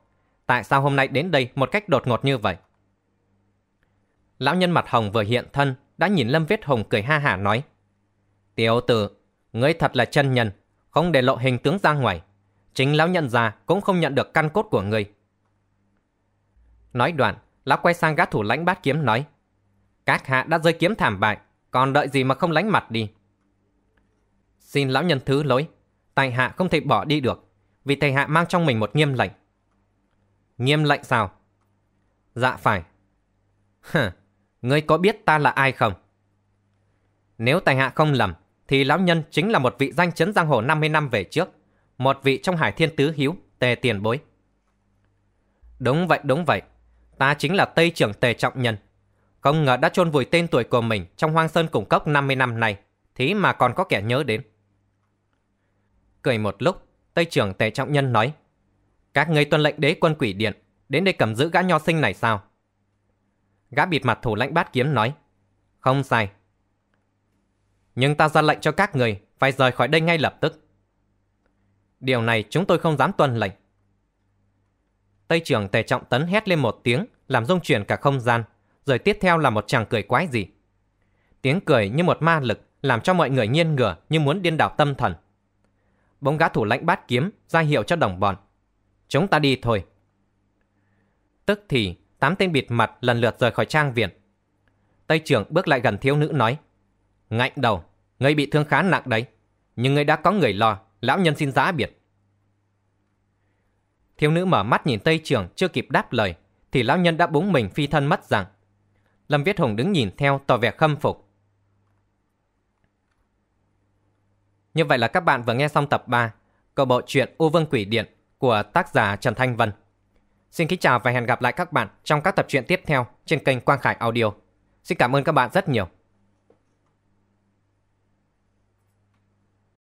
A: Tại sao hôm nay đến đây một cách đột ngột như vậy? Lão nhân mặt hồng vừa hiện thân đã nhìn Lâm Viết Hồng cười ha hả nói. Tiểu tử, ngươi thật là chân nhân, không để lộ hình tướng ra ngoài. Chính lão nhân già cũng không nhận được căn cốt của ngươi. Nói đoạn, lão quay sang gã thủ lãnh bát kiếm nói. Các hạ đã rơi kiếm thảm bại, còn đợi gì mà không lánh mặt đi. Xin lão nhân thứ lỗi, tài hạ không thể bỏ đi được, vì tài hạ mang trong mình một nghiêm lệnh. Nghiêm lệnh sao? Dạ phải. Hừ, ngươi có biết ta là ai không? Nếu tài hạ không lầm, thì lão nhân chính là một vị danh chấn giang hồ 50 năm về trước, một vị trong hải thiên tứ hiếu, tề tiền bối. Đúng vậy, đúng vậy, ta chính là Tây trưởng tề trọng nhân. Không ngờ đã chôn vùi tên tuổi của mình trong hoang sơn cùng cốc 50 năm này, thế mà còn có kẻ nhớ đến. Cười một lúc, Tây trưởng tề trọng nhân nói, các ngươi tuân lệnh đế quân quỷ điện, đến đây cầm giữ gã nho sinh này sao? Gã bịt mặt thủ lãnh bát kiếm nói, không sai, nhưng ta ra lệnh cho các người phải rời khỏi đây ngay lập tức. Điều này chúng tôi không dám tuân lệnh. Tây trưởng Tề Trọng Tấn hét lên một tiếng, làm rung chuyển cả không gian, rồi tiếp theo là một chàng cười quái dị. Tiếng cười như một ma lực, làm cho mọi người nghiêng ngửa như muốn điên đảo tâm thần. bóng gã thủ lãnh bát kiếm ra hiệu cho đồng bọn. Chúng ta đi thôi. Tức thì, tám tên bịt mặt lần lượt rời khỏi trang viện. Tây trưởng bước lại gần thiếu nữ nói. Ngạnh đầu, ngươi bị thương khá nặng đấy. Nhưng ngươi đã có người lo, lão nhân xin giá biệt. Thiếu nữ mở mắt nhìn Tây Trường chưa kịp đáp lời, thì lão nhân đã búng mình phi thân mất rằng. Lâm Viết Hùng đứng nhìn theo tỏ vẻ khâm phục. Như vậy là các bạn vừa nghe xong tập 3 của bộ truyện U Vương Quỷ Điện của tác giả Trần Thanh Vân. Xin kính chào và hẹn gặp lại các bạn trong các tập truyện tiếp theo trên kênh Quang Khải Audio. Xin cảm ơn các bạn rất nhiều.